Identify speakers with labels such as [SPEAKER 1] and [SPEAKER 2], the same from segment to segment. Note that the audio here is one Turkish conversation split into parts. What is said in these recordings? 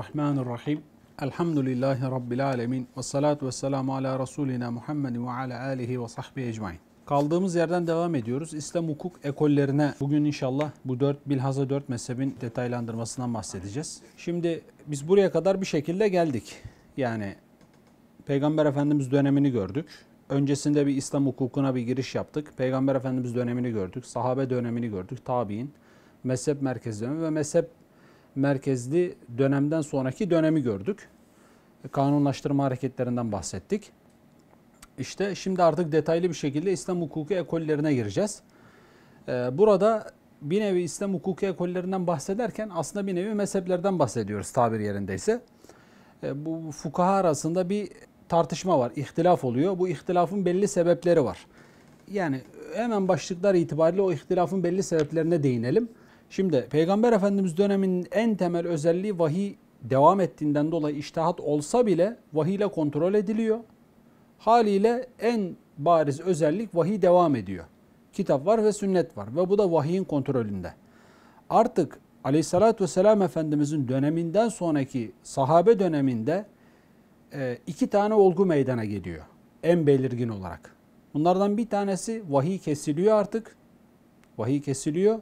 [SPEAKER 1] Bismillahirrahmanirrahim. Elhamdülillahi Rabbil alemin. Ve salatu ve selamu ala Resulina Muhammed ve ala alihi ve sahbihi ecmain. Kaldığımız yerden devam ediyoruz. İslam hukuk ekollerine bugün inşallah bu dört bilhaza dört mezhebin detaylandırmasından bahsedeceğiz. Şimdi biz buraya kadar bir şekilde geldik. Yani Peygamber Efendimiz dönemini gördük. Öncesinde bir İslam hukukuna bir giriş yaptık. Peygamber Efendimiz dönemini gördük. Sahabe dönemini gördük. Tabi'in mezhep merkezi ve mezhep merkezli dönemden sonraki dönemi gördük. E, kanunlaştırma hareketlerinden bahsettik. İşte şimdi artık detaylı bir şekilde İslam hukuku ekollerine gireceğiz. E, burada bir nevi İslam hukuku ekollerinden bahsederken aslında bir nevi mezheplerden bahsediyoruz tabir yerindeyse. E, bu fukaha arasında bir tartışma var, ihtilaf oluyor. Bu ihtilafın belli sebepleri var. Yani hemen başlıklar itibariyle o ihtilafın belli sebeplerine değinelim. Şimdi Peygamber Efendimiz dönemin en temel özelliği vahiy devam ettiğinden dolayı iştihat olsa bile vahiy ile kontrol ediliyor. Haliyle en bariz özellik vahiy devam ediyor. Kitap var ve sünnet var ve bu da vahiyin kontrolünde. Artık aleyhissalatü vesselam Efendimizin döneminden sonraki sahabe döneminde e, iki tane olgu meydana geliyor. En belirgin olarak. Bunlardan bir tanesi vahiy kesiliyor artık. Vahiy kesiliyor.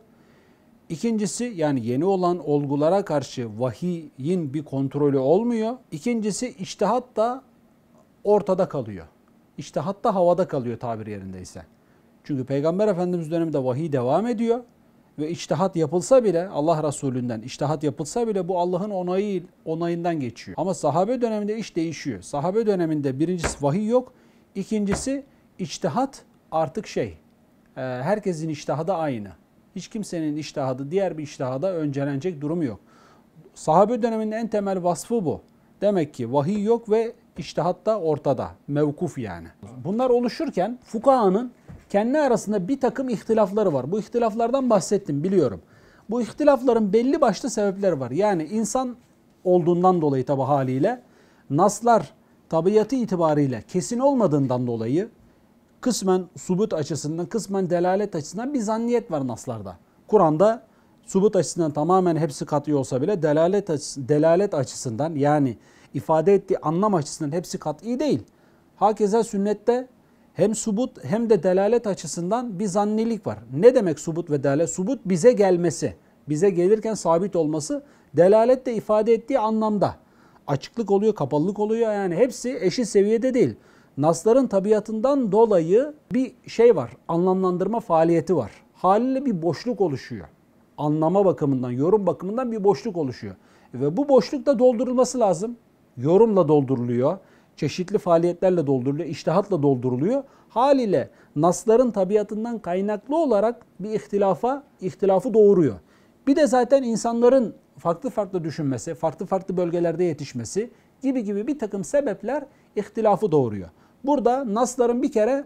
[SPEAKER 1] İkincisi yani yeni olan olgulara karşı vahiyin bir kontrolü olmuyor. İkincisi iştihat da ortada kalıyor. İştihat da havada kalıyor tabir yerindeyse. Çünkü Peygamber Efendimiz döneminde vahiy devam ediyor ve içtihat yapılsa bile Allah Resulünden içtihat yapılsa bile bu Allah'ın onayı onayından geçiyor. Ama sahabe döneminde iş değişiyor. Sahabe döneminde birincisi vahiy yok. İkincisi içtihat artık şey. E, herkesin içtihadı aynı. Hiç kimsenin iştihadı diğer bir iştihada öncelenecek durumu yok. Sahabe döneminde en temel vasfı bu. Demek ki vahiy yok ve iştihat da ortada. Mevkuf yani. Bunlar oluşurken fukahanın kendi arasında bir takım ihtilafları var. Bu ihtilaflardan bahsettim biliyorum. Bu ihtilafların belli başlı sebepleri var. Yani insan olduğundan dolayı tabi haliyle naslar tabiatı itibariyle kesin olmadığından dolayı kısmen subut açısından, kısmen delalet açısından bir zanniyet var naslarda. Kur'an'da subut açısından tamamen hepsi kat'i olsa bile delalet, açısından, delalet açısından yani ifade ettiği anlam açısından hepsi kat'i değil. Hakeza sünnette hem subut hem de delalet açısından bir zannilik var. Ne demek subut ve delalet? Subut bize gelmesi, bize gelirken sabit olması, delalet de ifade ettiği anlamda. Açıklık oluyor, kapalılık oluyor yani hepsi eşit seviyede değil. Nasların tabiatından dolayı bir şey var, anlamlandırma faaliyeti var. Haliyle bir boşluk oluşuyor. Anlama bakımından, yorum bakımından bir boşluk oluşuyor. Ve bu boşluk da doldurulması lazım. Yorumla dolduruluyor, çeşitli faaliyetlerle dolduruluyor, iştihatla dolduruluyor. Haliyle nasların tabiatından kaynaklı olarak bir ihtilafa, ihtilafı doğuruyor. Bir de zaten insanların farklı farklı düşünmesi, farklı farklı bölgelerde yetişmesi gibi gibi bir takım sebepler ihtilafı doğuruyor. Burada nasların bir kere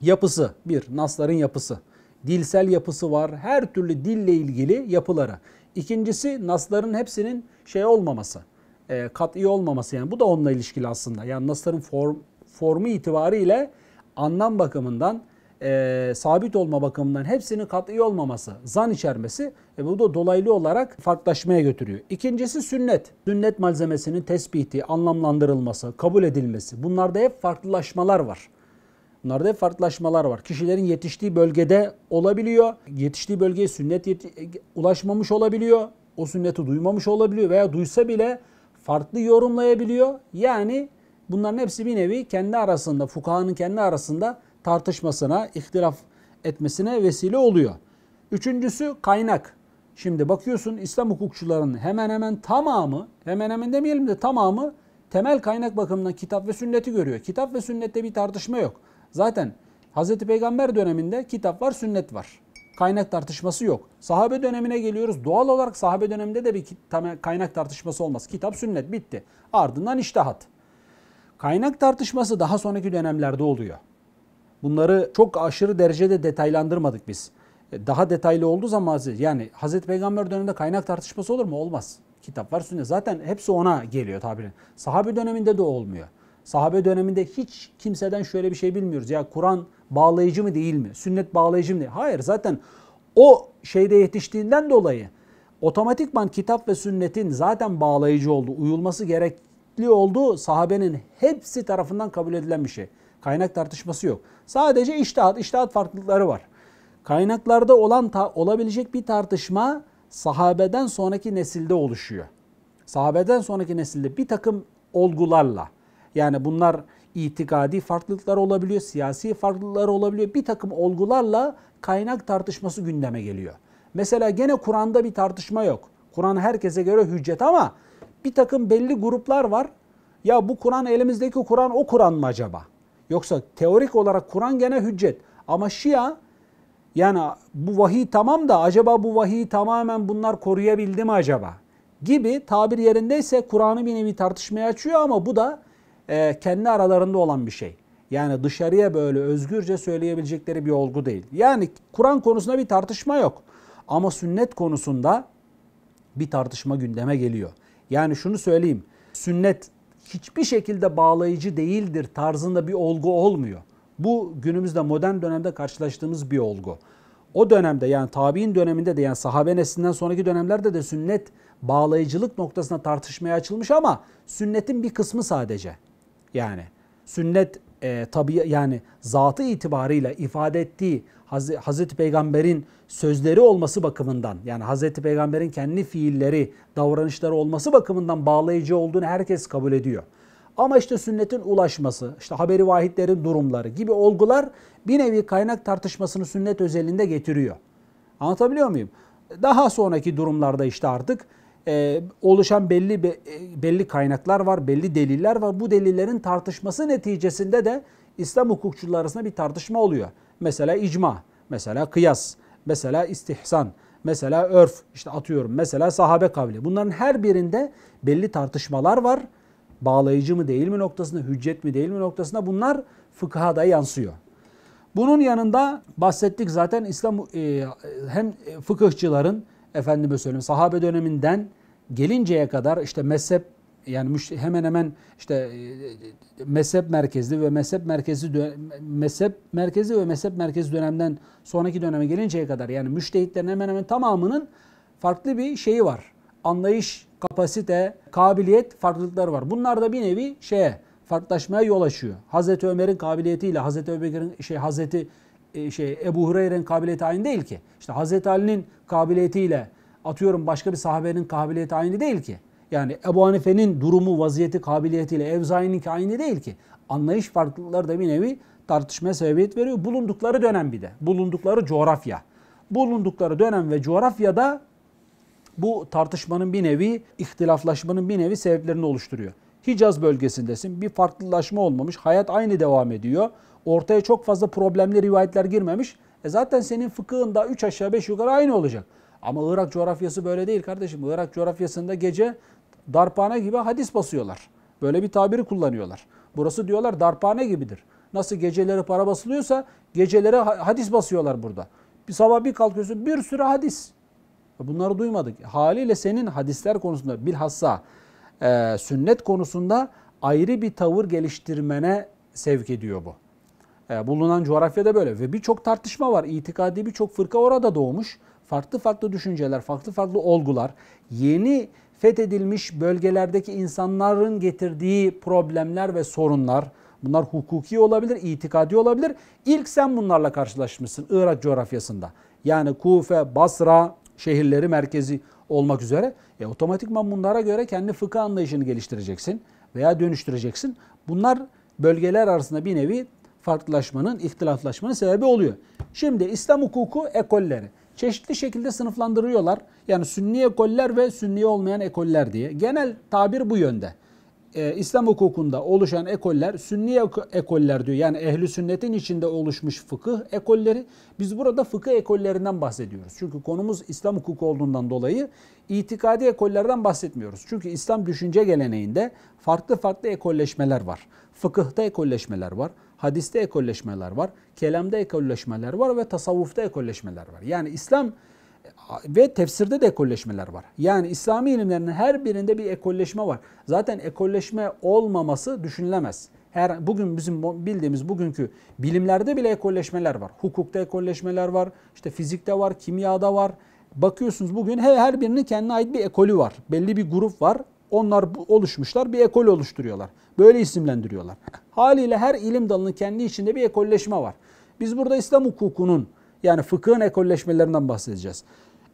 [SPEAKER 1] yapısı, bir nasların yapısı, dilsel yapısı var, her türlü dille ilgili yapıları. İkincisi nasların hepsinin şey olmaması, e, kat'i olmaması yani bu da onunla ilişkili aslında. Yani nasların form, formu itibariyle anlam bakımından e, sabit olma bakımından hepsinin kat'i olmaması, zan içermesi e, bu da dolaylı olarak farklılaşmaya götürüyor. İkincisi sünnet. Sünnet malzemesinin tespiti, anlamlandırılması, kabul edilmesi. Bunlarda hep farklılaşmalar var. Bunlarda hep farklılaşmalar var. Kişilerin yetiştiği bölgede olabiliyor. Yetiştiği bölgeye sünnet yeti- ulaşmamış olabiliyor. O sünneti duymamış olabiliyor veya duysa bile farklı yorumlayabiliyor. Yani bunların hepsi bir nevi kendi arasında, fukahanın kendi arasında tartışmasına, ihtilaf etmesine vesile oluyor. Üçüncüsü kaynak. Şimdi bakıyorsun İslam hukukçularının hemen hemen tamamı, hemen hemen demeyelim de tamamı temel kaynak bakımından kitap ve sünneti görüyor. Kitap ve sünnette bir tartışma yok. Zaten Hz. Peygamber döneminde kitap var, sünnet var. Kaynak tartışması yok. Sahabe dönemine geliyoruz. Doğal olarak sahabe döneminde de bir kaynak tartışması olmaz. Kitap, sünnet bitti. Ardından iştihat. Kaynak tartışması daha sonraki dönemlerde oluyor. Bunları çok aşırı derecede detaylandırmadık biz. E, daha detaylı oldu zaman yani Hazreti Peygamber döneminde kaynak tartışması olur mu? Olmaz. Kitap var sünnet. Zaten hepsi ona geliyor tabirin. Sahabe döneminde de olmuyor. Sahabe döneminde hiç kimseden şöyle bir şey bilmiyoruz. Ya Kur'an bağlayıcı mı değil mi? Sünnet bağlayıcı mı değil mi? Hayır zaten o şeyde yetiştiğinden dolayı otomatikman kitap ve sünnetin zaten bağlayıcı olduğu, uyulması gerekli olduğu sahabenin hepsi tarafından kabul edilen bir şey. Kaynak tartışması yok. Sadece iştahat, iştahat farklılıkları var. Kaynaklarda olan ta, olabilecek bir tartışma sahabeden sonraki nesilde oluşuyor. Sahabeden sonraki nesilde bir takım olgularla yani bunlar itikadi farklılıklar olabiliyor, siyasi farklılıklar olabiliyor. Bir takım olgularla kaynak tartışması gündeme geliyor. Mesela gene Kur'an'da bir tartışma yok. Kur'an herkese göre hüccet ama bir takım belli gruplar var. Ya bu Kur'an elimizdeki Kur'an o Kur'an mı acaba? Yoksa teorik olarak Kur'an gene hüccet. Ama Şia yani bu vahiy tamam da acaba bu vahiyi tamamen bunlar koruyabildi mi acaba? Gibi tabir yerindeyse Kur'an'ı bir nevi tartışmaya açıyor ama bu da e, kendi aralarında olan bir şey. Yani dışarıya böyle özgürce söyleyebilecekleri bir olgu değil. Yani Kur'an konusunda bir tartışma yok. Ama sünnet konusunda bir tartışma gündeme geliyor. Yani şunu söyleyeyim. Sünnet hiçbir şekilde bağlayıcı değildir tarzında bir olgu olmuyor. Bu günümüzde modern dönemde karşılaştığımız bir olgu. O dönemde yani tabi'in döneminde de yani sahabe neslinden sonraki dönemlerde de sünnet bağlayıcılık noktasına tartışmaya açılmış ama sünnetin bir kısmı sadece. Yani sünnet e, tabi yani zatı itibarıyla ifade ettiği Haz Hazreti Peygamber'in sözleri olması bakımından yani Hazreti Peygamber'in kendi fiilleri, davranışları olması bakımından bağlayıcı olduğunu herkes kabul ediyor. Ama işte sünnetin ulaşması, işte haberi vahitlerin durumları gibi olgular bir nevi kaynak tartışmasını sünnet özelinde getiriyor. Anlatabiliyor muyum? Daha sonraki durumlarda işte artık e, oluşan belli be, e, belli kaynaklar var, belli deliller var. Bu delillerin tartışması neticesinde de İslam hukukçuları arasında bir tartışma oluyor. Mesela icma, mesela kıyas, mesela istihsan, mesela örf, işte atıyorum mesela sahabe kavli. Bunların her birinde belli tartışmalar var. Bağlayıcı mı değil mi noktasında, hüccet mi değil mi noktasında bunlar fıkha da yansıyor. Bunun yanında bahsettik zaten İslam e, hem fıkıhçıların efendime söyleyeyim sahabe döneminden gelinceye kadar işte mezhep yani hemen hemen işte e, e, mezhep merkezli ve mezhep merkezi mezhep merkezi ve mezhep merkezi dönemden sonraki döneme gelinceye kadar yani müştehitlerin hemen hemen tamamının farklı bir şeyi var. Anlayış, kapasite, kabiliyet farklılıkları var. Bunlar da bir nevi şeye farklılaşmaya yol açıyor. Hazreti Ömer'in kabiliyetiyle Hazreti Ömer'in şey Hazreti e, şey Ebu Hureyre'nin kabiliyeti aynı değil ki. İşte Hazreti Ali'nin kabiliyetiyle atıyorum başka bir sahabenin kabiliyeti aynı değil ki. Yani Ebu Hanife'nin durumu, vaziyeti, kabiliyetiyle Evzai'ninki aynı değil ki. Anlayış farklılıkları da bir nevi tartışmaya sebebiyet veriyor. Bulundukları dönem bir de. Bulundukları coğrafya. Bulundukları dönem ve coğrafyada bu tartışmanın bir nevi, ihtilaflaşmanın bir nevi sebeplerini oluşturuyor. Hicaz bölgesindesin. Bir farklılaşma olmamış. Hayat aynı devam ediyor. Ortaya çok fazla problemli rivayetler girmemiş. E zaten senin fıkıhında 3 aşağı 5 yukarı aynı olacak. Ama Irak coğrafyası böyle değil kardeşim. Irak coğrafyasında gece darpane gibi hadis basıyorlar. Böyle bir tabiri kullanıyorlar. Burası diyorlar darpane gibidir. Nasıl geceleri para basılıyorsa geceleri hadis basıyorlar burada. Bir sabah bir kalkıyorsun bir sürü hadis. Bunları duymadık. Haliyle senin hadisler konusunda bilhassa e, sünnet konusunda ayrı bir tavır geliştirmene sevk ediyor bu. E, bulunan coğrafyada böyle ve birçok tartışma var. İtikadi birçok fırka orada doğmuş. Farklı farklı düşünceler, farklı farklı olgular, yeni fethedilmiş bölgelerdeki insanların getirdiği problemler ve sorunlar, bunlar hukuki olabilir, itikadi olabilir. İlk sen bunlarla karşılaşmışsın Irak coğrafyasında. Yani Kufe, Basra şehirleri merkezi olmak üzere. E, otomatikman bunlara göre kendi fıkıh anlayışını geliştireceksin veya dönüştüreceksin. Bunlar bölgeler arasında bir nevi farklılaşmanın, ihtilaflaşmanın sebebi oluyor. Şimdi İslam hukuku ekolleri çeşitli şekilde sınıflandırıyorlar. Yani sünni ekoller ve sünni olmayan ekoller diye. Genel tabir bu yönde. Ee, İslam hukukunda oluşan ekoller sünni ekoller diyor. Yani ehli sünnetin içinde oluşmuş fıkıh ekolleri. Biz burada fıkıh ekollerinden bahsediyoruz. Çünkü konumuz İslam hukuku olduğundan dolayı itikadi ekollerden bahsetmiyoruz. Çünkü İslam düşünce geleneğinde farklı farklı ekolleşmeler var. Fıkıhta ekolleşmeler var Hadiste ekolleşmeler var, kelamda ekolleşmeler var ve tasavvufta ekolleşmeler var. Yani İslam e, ve tefsirde de ekolleşmeler var. Yani İslami ilimlerin her birinde bir ekolleşme var. Zaten ekolleşme olmaması düşünülemez. Her bugün bizim bildiğimiz bugünkü bilimlerde bile ekolleşmeler var. Hukukta ekolleşmeler var. işte fizikte var, kimyada var. Bakıyorsunuz bugün her, her birinin kendine ait bir ekolü var. Belli bir grup var. Onlar oluşmuşlar, bir ekol oluşturuyorlar. Böyle isimlendiriyorlar. Haliyle her ilim dalının kendi içinde bir ekolleşme var. Biz burada İslam hukukunun yani fıkhın ekolleşmelerinden bahsedeceğiz.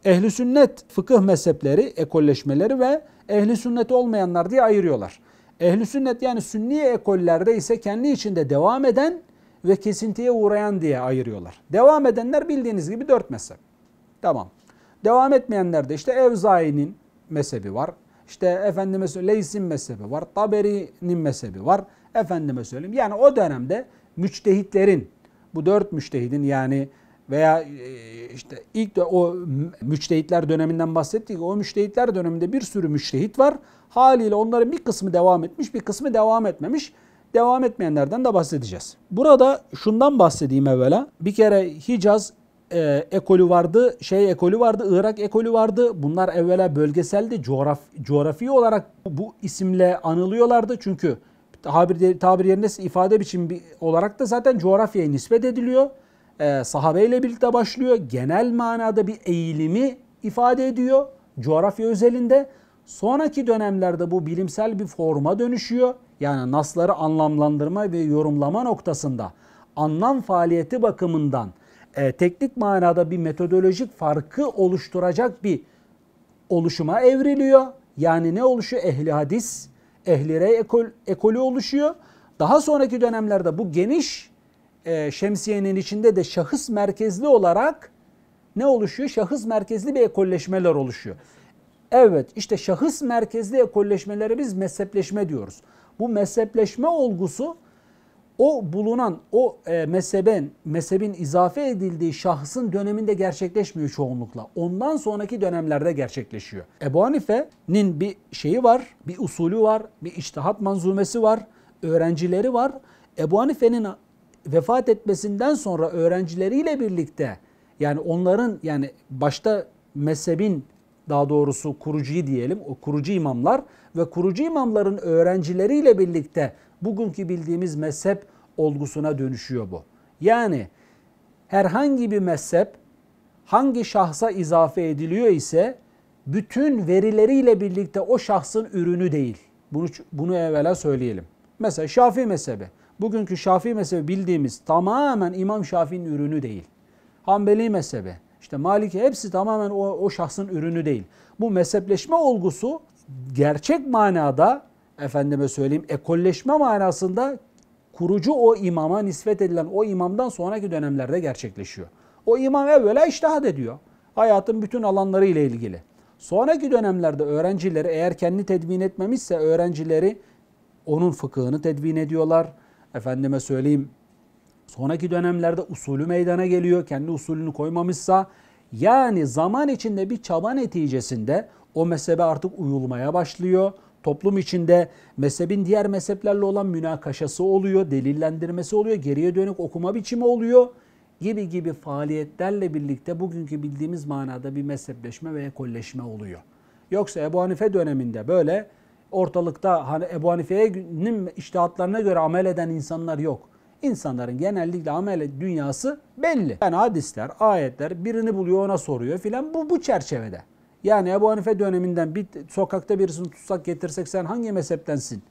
[SPEAKER 1] Ehli sünnet fıkıh mezhepleri, ekolleşmeleri ve ehli sünnet olmayanlar diye ayırıyorlar. Ehli sünnet yani sünni ekollerde ise kendi içinde devam eden ve kesintiye uğrayan diye ayırıyorlar. Devam edenler bildiğiniz gibi dört mezhep. Tamam. Devam etmeyenler de işte Evzai'nin mezhebi var. İşte efendime Leys'in mezhebi var. Taberi'nin mezhebi var. Efendime söyleyeyim. Yani o dönemde müçtehitlerin, bu dört müçtehidin yani veya e, işte ilk de o müçtehitler döneminden bahsettik. O müçtehitler döneminde bir sürü müçtehit var. Haliyle onların bir kısmı devam etmiş, bir kısmı devam etmemiş. Devam etmeyenlerden de bahsedeceğiz. Burada şundan bahsedeyim evvela. Bir kere Hicaz e, ekolü vardı, şey ekolü vardı, Irak ekolü vardı. Bunlar evvela bölgeseldi coğraf, coğrafi olarak bu isimle anılıyorlardı. Çünkü tabir, tabir yerine ifade biçim olarak da zaten coğrafyaya nispet ediliyor. Ee, sahabeyle birlikte başlıyor. Genel manada bir eğilimi ifade ediyor coğrafya özelinde. Sonraki dönemlerde bu bilimsel bir forma dönüşüyor. Yani nasları anlamlandırma ve yorumlama noktasında anlam faaliyeti bakımından e, teknik manada bir metodolojik farkı oluşturacak bir oluşuma evriliyor. Yani ne oluşuyor? Ehli hadis ehli rey ekol, ekolü oluşuyor. Daha sonraki dönemlerde bu geniş e, şemsiyenin içinde de şahıs merkezli olarak ne oluşuyor? Şahıs merkezli bir ekolleşmeler oluşuyor. Evet işte şahıs merkezli ekolleşmeleri biz mezhepleşme diyoruz. Bu mezhepleşme olgusu o bulunan o e, mezheben, mezhebin izafe edildiği şahsın döneminde gerçekleşmiyor çoğunlukla. Ondan sonraki dönemlerde gerçekleşiyor. Ebu Hanife'nin bir şeyi var, bir usulü var, bir içtihat manzumesi var, öğrencileri var. Ebu Hanife'nin vefat etmesinden sonra öğrencileriyle birlikte yani onların yani başta mezhebin daha doğrusu kurucuyu diyelim o kurucu imamlar ve kurucu imamların öğrencileriyle birlikte bugünkü bildiğimiz mezhep olgusuna dönüşüyor bu. Yani herhangi bir mezhep hangi şahsa izafe ediliyor ise bütün verileriyle birlikte o şahsın ürünü değil. Bunu, bunu evvela söyleyelim. Mesela Şafii mezhebi. Bugünkü Şafii mezhebi bildiğimiz tamamen İmam Şafii'nin ürünü değil. Hanbeli mezhebi, işte Maliki hepsi tamamen o, o şahsın ürünü değil. Bu mezhepleşme olgusu gerçek manada efendime söyleyeyim ekolleşme manasında kurucu o imama nispet edilen o imamdan sonraki dönemlerde gerçekleşiyor. O imam evvela iştahat ediyor. Hayatın bütün alanları ile ilgili. Sonraki dönemlerde öğrencileri eğer kendi tedvin etmemişse öğrencileri onun fıkhını tedvin ediyorlar. Efendime söyleyeyim sonraki dönemlerde usulü meydana geliyor. Kendi usulünü koymamışsa yani zaman içinde bir çaba neticesinde o mezhebe artık uyulmaya başlıyor toplum içinde mezhebin diğer mezheplerle olan münakaşası oluyor, delillendirmesi oluyor, geriye dönük okuma biçimi oluyor gibi gibi faaliyetlerle birlikte bugünkü bildiğimiz manada bir mezhepleşme ve ekolleşme oluyor. Yoksa Ebu Hanife döneminde böyle ortalıkta hani Ebu Hanife'nin iştihatlarına göre amel eden insanlar yok. İnsanların genellikle amel dünyası belli. Yani hadisler, ayetler birini buluyor ona soruyor filan bu, bu çerçevede. Yani Ebu Hanife döneminden bir sokakta birisini tutsak getirsek sen hangi mezheptensin?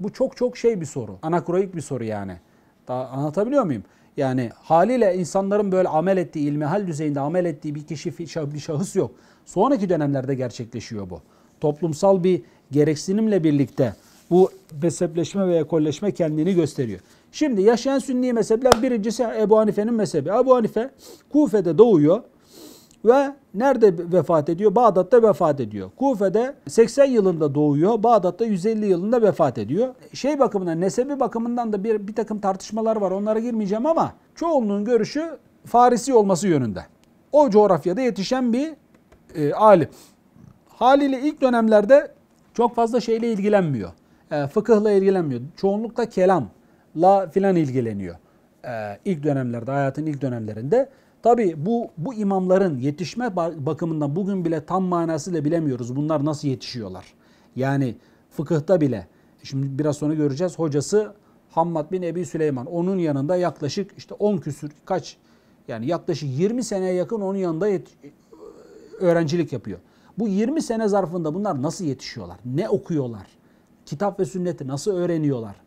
[SPEAKER 1] Bu çok çok şey bir soru. Anakronik bir soru yani. Daha anlatabiliyor muyum? Yani haliyle insanların böyle amel ettiği, ilmihal düzeyinde amel ettiği bir kişi, bir şahıs yok. Sonraki dönemlerde gerçekleşiyor bu. Toplumsal bir gereksinimle birlikte bu mezhepleşme veya ekolleşme kendini gösteriyor. Şimdi yaşayan sünni mezhepler birincisi Ebu Hanife'nin mezhebi. Ebu Hanife Kufe'de doğuyor ve nerede vefat ediyor? Bağdat'ta vefat ediyor. Kufe'de 80 yılında doğuyor. Bağdat'ta 150 yılında vefat ediyor. Şey bakımından, nesebi bakımından da bir, bir takım tartışmalar var. Onlara girmeyeceğim ama çoğunluğun görüşü Farisi olması yönünde. O coğrafyada yetişen bir e, alim. Haliyle ilk dönemlerde çok fazla şeyle ilgilenmiyor. E, fıkıhla ilgilenmiyor. Çoğunlukla kelamla filan ilgileniyor. E, ilk dönemlerde, hayatın ilk dönemlerinde. Tabi bu, bu imamların yetişme bakımından bugün bile tam manasıyla bilemiyoruz. Bunlar nasıl yetişiyorlar? Yani fıkıhta bile. Şimdi biraz sonra göreceğiz. Hocası Hammad bin Ebi Süleyman. Onun yanında yaklaşık işte 10 küsür kaç yani yaklaşık 20 seneye yakın onun yanında öğrencilik yapıyor. Bu 20 sene zarfında bunlar nasıl yetişiyorlar? Ne okuyorlar? Kitap ve sünneti nasıl öğreniyorlar?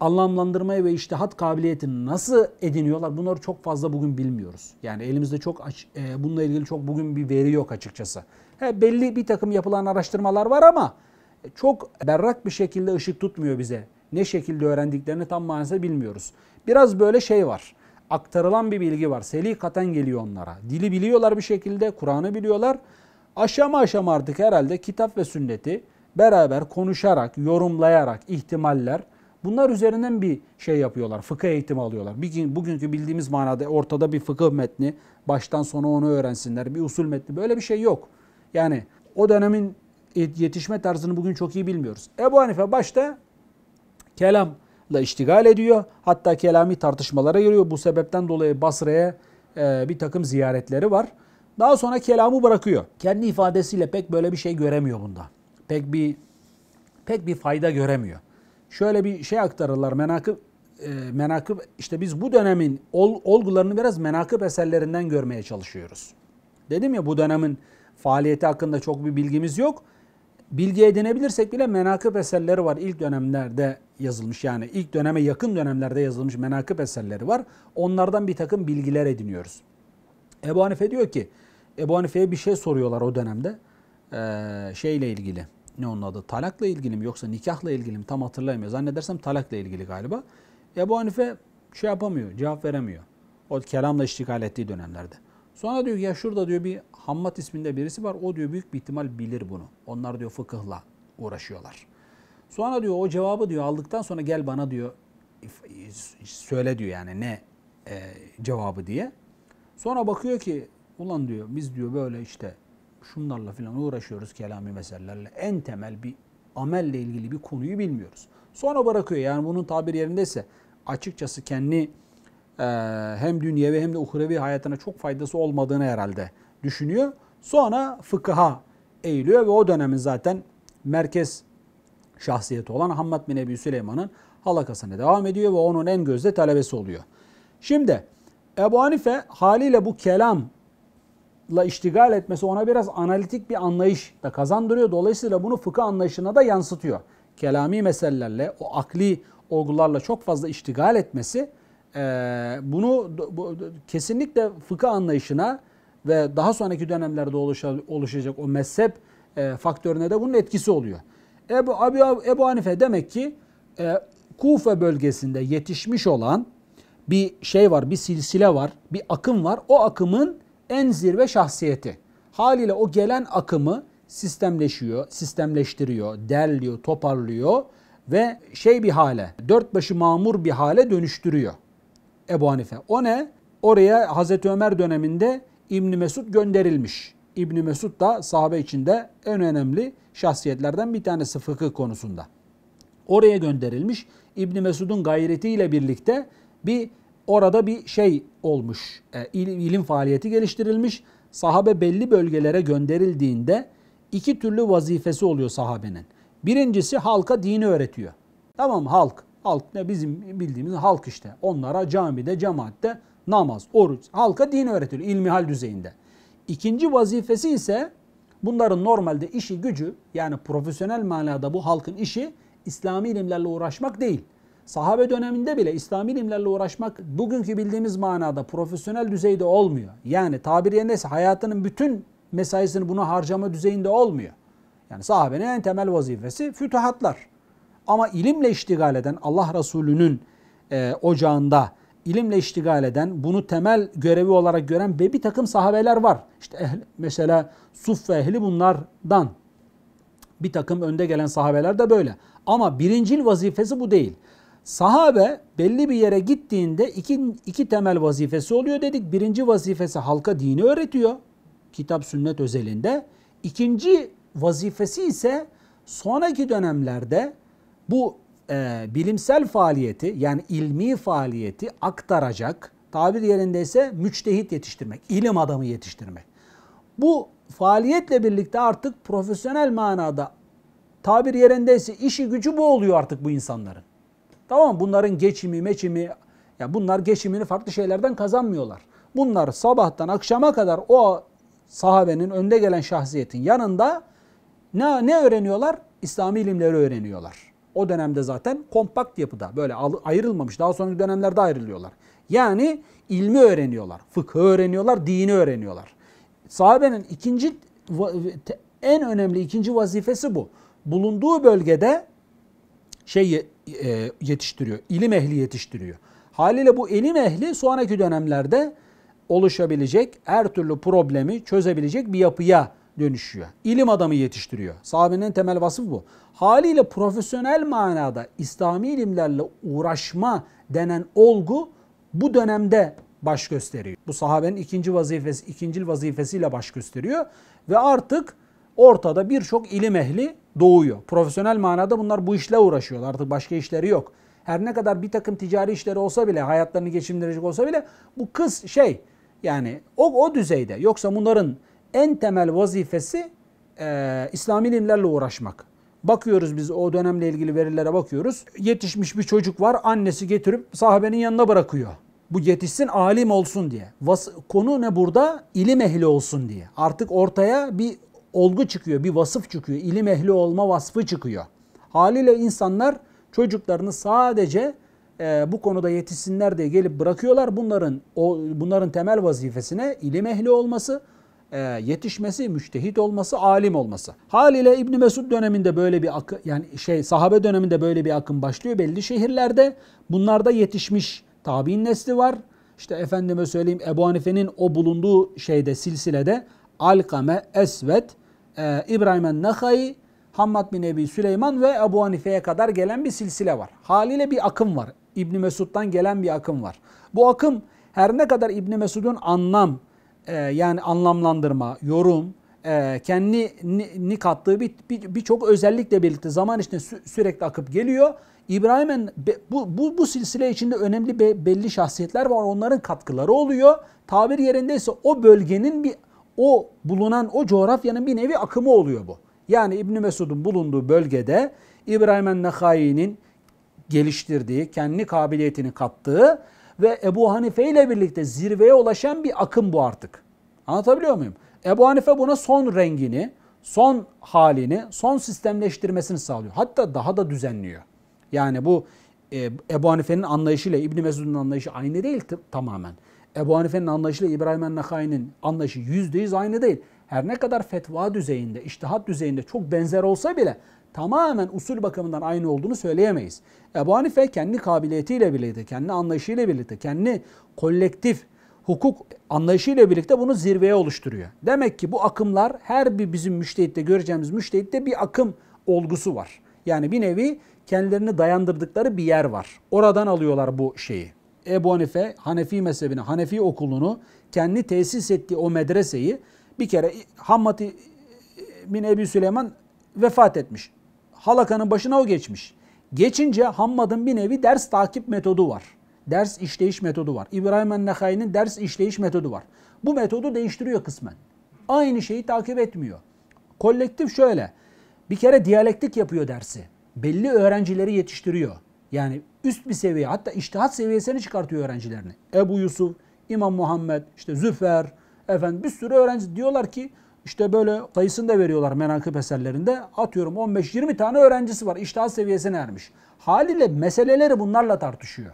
[SPEAKER 1] anlamlandırmayı ve iştihat kabiliyetini nasıl ediniyorlar bunları çok fazla bugün bilmiyoruz. Yani elimizde çok aç, e, bununla ilgili çok bugün bir veri yok açıkçası. He, belli bir takım yapılan araştırmalar var ama çok berrak bir şekilde ışık tutmuyor bize. Ne şekilde öğrendiklerini tam manası bilmiyoruz. Biraz böyle şey var. Aktarılan bir bilgi var. Seli katen geliyor onlara. Dili biliyorlar bir şekilde, Kur'an'ı biliyorlar. Aşama aşama artık herhalde kitap ve sünneti beraber konuşarak, yorumlayarak ihtimaller Bunlar üzerinden bir şey yapıyorlar. Fıkıh eğitimi alıyorlar. Bir, bugünkü bildiğimiz manada ortada bir fıkıh metni, baştan sona onu öğrensinler. Bir usul metni. Böyle bir şey yok. Yani o dönemin yetişme tarzını bugün çok iyi bilmiyoruz. Ebu Hanife başta kelamla iştigal ediyor. Hatta kelami tartışmalara giriyor. Bu sebepten dolayı Basra'ya e, bir takım ziyaretleri var. Daha sonra kelamı bırakıyor. Kendi ifadesiyle pek böyle bir şey göremiyor bunda. Pek bir pek bir fayda göremiyor şöyle bir şey aktarırlar. Menakıb e, menakıb işte biz bu dönemin ol, olgularını biraz menakıb eserlerinden görmeye çalışıyoruz. Dedim ya bu dönemin faaliyeti hakkında çok bir bilgimiz yok. Bilgi edinebilirsek bile menakıb eserleri var. İlk dönemlerde yazılmış yani ilk döneme yakın dönemlerde yazılmış menakıb eserleri var. Onlardan bir takım bilgiler ediniyoruz. Ebu Hanife diyor ki Ebu Hanife'ye bir şey soruyorlar o dönemde ee, şeyle ilgili ne onun adı talakla ilgili mi yoksa nikahla ilgili mi tam hatırlayamıyorum. Zannedersem talakla ilgili galiba. Ebu Hanife şey yapamıyor, cevap veremiyor. O kelamla iştikal ettiği dönemlerde. Sonra diyor ki ya şurada diyor bir Hammat isminde birisi var. O diyor büyük bir ihtimal bilir bunu. Onlar diyor fıkıhla uğraşıyorlar. Sonra diyor o cevabı diyor aldıktan sonra gel bana diyor söyle diyor yani ne e, cevabı diye. Sonra bakıyor ki ulan diyor biz diyor böyle işte şunlarla filan uğraşıyoruz kelami meselelerle. En temel bir amelle ilgili bir konuyu bilmiyoruz. Sonra bırakıyor yani bunun tabir yerindeyse açıkçası kendi e, hem dünyevi hem de uhrevi hayatına çok faydası olmadığını herhalde düşünüyor. Sonra fıkıha eğiliyor ve o dönemin zaten merkez şahsiyeti olan Hammad bin Ebi Süleyman'ın halakasına devam ediyor ve onun en gözde talebesi oluyor. Şimdi Ebu Hanife haliyle bu kelam la iştigal etmesi ona biraz analitik bir anlayış da kazandırıyor. Dolayısıyla bunu fıkıh anlayışına da yansıtıyor. Kelami meselelerle, o akli olgularla çok fazla iştigal etmesi bunu kesinlikle fıkıh anlayışına ve daha sonraki dönemlerde oluşacak o mezhep e, faktörüne de bunun etkisi oluyor. Ebu, Abi Ebu Hanife demek ki Kufa bölgesinde yetişmiş olan bir şey var, bir silsile var, bir akım var. O akımın en zirve şahsiyeti. Haliyle o gelen akımı sistemleşiyor, sistemleştiriyor, derliyor, toparlıyor ve şey bir hale, dört başı mamur bir hale dönüştürüyor Ebu Hanife. O ne? Oraya Hazreti Ömer döneminde İbni Mesud gönderilmiş. İbni Mesud da sahabe içinde en önemli şahsiyetlerden bir tanesi fıkıh konusunda. Oraya gönderilmiş. İbni Mesud'un gayretiyle birlikte bir orada bir şey olmuş, e, il, ilim faaliyeti geliştirilmiş. Sahabe belli bölgelere gönderildiğinde iki türlü vazifesi oluyor sahabenin. Birincisi halka dini öğretiyor. Tamam halk. Halk ne bizim bildiğimiz halk işte. Onlara camide, cemaatte namaz, oruç. Halka din öğretiliyor ilmihal düzeyinde. İkinci vazifesi ise bunların normalde işi gücü yani profesyonel manada bu halkın işi İslami ilimlerle uğraşmak değil. Sahabe döneminde bile İslami ilimlerle uğraşmak bugünkü bildiğimiz manada profesyonel düzeyde olmuyor. Yani tabir yerindeyse hayatının bütün mesaisini buna harcama düzeyinde olmuyor. Yani sahabenin en temel vazifesi fütuhatlar. Ama ilimle iştigal eden Allah Resulü'nün e, ocağında ilimle iştigal eden, bunu temel görevi olarak gören ve bir takım sahabeler var. İşte ehli, mesela Suff ehli bunlardan. Bir takım önde gelen sahabeler de böyle. Ama birincil vazifesi bu değil. Sahabe belli bir yere gittiğinde iki, iki temel vazifesi oluyor dedik. Birinci vazifesi halka dini öğretiyor. Kitap sünnet özelinde. İkinci vazifesi ise sonraki dönemlerde bu e, bilimsel faaliyeti yani ilmi faaliyeti aktaracak tabir yerinde ise müçtehit yetiştirmek, ilim adamı yetiştirmek. Bu faaliyetle birlikte artık profesyonel manada tabir yerinde ise işi gücü bu oluyor artık bu insanların. Tamam Bunların geçimi, meçimi, ya bunlar geçimini farklı şeylerden kazanmıyorlar. Bunlar sabahtan akşama kadar o sahabenin önde gelen şahsiyetin yanında ne, ne öğreniyorlar? İslami ilimleri öğreniyorlar. O dönemde zaten kompakt yapıda böyle ayrılmamış. Daha sonraki dönemlerde ayrılıyorlar. Yani ilmi öğreniyorlar, fıkhı öğreniyorlar, dini öğreniyorlar. Sahabenin ikinci en önemli ikinci vazifesi bu. Bulunduğu bölgede şeyi e, yetiştiriyor. İlim ehli yetiştiriyor. Haliyle bu ilim ehli sonraki dönemlerde oluşabilecek her türlü problemi çözebilecek bir yapıya dönüşüyor. İlim adamı yetiştiriyor. Sahabenin temel vasıfı bu. Haliyle profesyonel manada İslami ilimlerle uğraşma denen olgu bu dönemde baş gösteriyor. Bu sahabenin ikinci vazifesi, ikincil vazifesiyle baş gösteriyor ve artık ortada birçok ilim ehli doğuyor. Profesyonel manada bunlar bu işle uğraşıyorlar. Artık başka işleri yok. Her ne kadar bir takım ticari işleri olsa bile, hayatlarını geçindirecek olsa bile bu kız şey yani o, o düzeyde. Yoksa bunların en temel vazifesi e, İslami ilimlerle uğraşmak. Bakıyoruz biz o dönemle ilgili verilere bakıyoruz. Yetişmiş bir çocuk var annesi getirip sahabenin yanına bırakıyor. Bu yetişsin alim olsun diye. Vas- konu ne burada? İlim ehli olsun diye. Artık ortaya bir olgu çıkıyor, bir vasıf çıkıyor. ilim ehli olma vasfı çıkıyor. Haliyle insanlar çocuklarını sadece e, bu konuda yetişsinler diye gelip bırakıyorlar. Bunların o, bunların temel vazifesine ilim ehli olması, e, yetişmesi, müştehit olması, alim olması. Haliyle İbn Mesud döneminde böyle bir akı, yani şey sahabe döneminde böyle bir akım başlıyor belli şehirlerde. Bunlarda yetişmiş tabi'in nesli var. İşte efendime söyleyeyim Ebu Hanife'nin o bulunduğu şeyde silsilede Alkame, Esvet e, İbrahim el-Nehai, Hammad bin Ebi Süleyman ve Ebu Hanife'ye kadar gelen bir silsile var. Haliyle bir akım var. İbni Mesud'dan gelen bir akım var. Bu akım her ne kadar İbni Mesud'un anlam, e, yani anlamlandırma, yorum, e, kendini kattığı birçok bir, bir, özellikle birlikte zaman içinde sürekli akıp geliyor. İbrahim'in bu, bu, bu silsile içinde önemli belli şahsiyetler var. Onların katkıları oluyor. Tabir yerindeyse o bölgenin bir o bulunan o coğrafyanın bir nevi akımı oluyor bu. Yani İbn Mesud'un bulunduğu bölgede İbrahim en-Nahai'nin geliştirdiği, kendi kabiliyetini kattığı ve Ebu Hanife ile birlikte zirveye ulaşan bir akım bu artık. Anlatabiliyor muyum? Ebu Hanife buna son rengini, son halini, son sistemleştirmesini sağlıyor. Hatta daha da düzenliyor. Yani bu e, Ebu Hanife'nin anlayışıyla İbn Mesud'un anlayışı aynı değil tamamen. Ebu Hanife'nin anlayışıyla İbrahim el anlayışı yüzde yüz aynı değil. Her ne kadar fetva düzeyinde, iştihat düzeyinde çok benzer olsa bile tamamen usul bakımından aynı olduğunu söyleyemeyiz. Ebu Hanife kendi kabiliyetiyle birlikte, kendi anlayışıyla birlikte, kendi kolektif hukuk anlayışıyla birlikte bunu zirveye oluşturuyor. Demek ki bu akımlar her bir bizim müştehitte göreceğimiz müştehitte bir akım olgusu var. Yani bir nevi kendilerini dayandırdıkları bir yer var. Oradan alıyorlar bu şeyi. Ebu Hanife Hanefi mezhebini, Hanefi okulunu kendi tesis ettiği o medreseyi bir kere Hammati bin Ebi Süleyman vefat etmiş. Halaka'nın başına o geçmiş. Geçince Hammad'ın bir nevi ders takip metodu var. Ders işleyiş metodu var. İbrahim en-Nehai'nin ders işleyiş metodu var. Bu metodu değiştiriyor kısmen. Aynı şeyi takip etmiyor. Kolektif şöyle. Bir kere diyalektik yapıyor dersi. Belli öğrencileri yetiştiriyor. Yani üst bir seviye hatta iştihat seviyesini çıkartıyor öğrencilerini. Ebu Yusuf, İmam Muhammed, işte Züfer, efendim bir sürü öğrenci diyorlar ki işte böyle sayısını da veriyorlar menakıb eserlerinde. Atıyorum 15-20 tane öğrencisi var. İştihat seviyesine ermiş. Haliyle meseleleri bunlarla tartışıyor.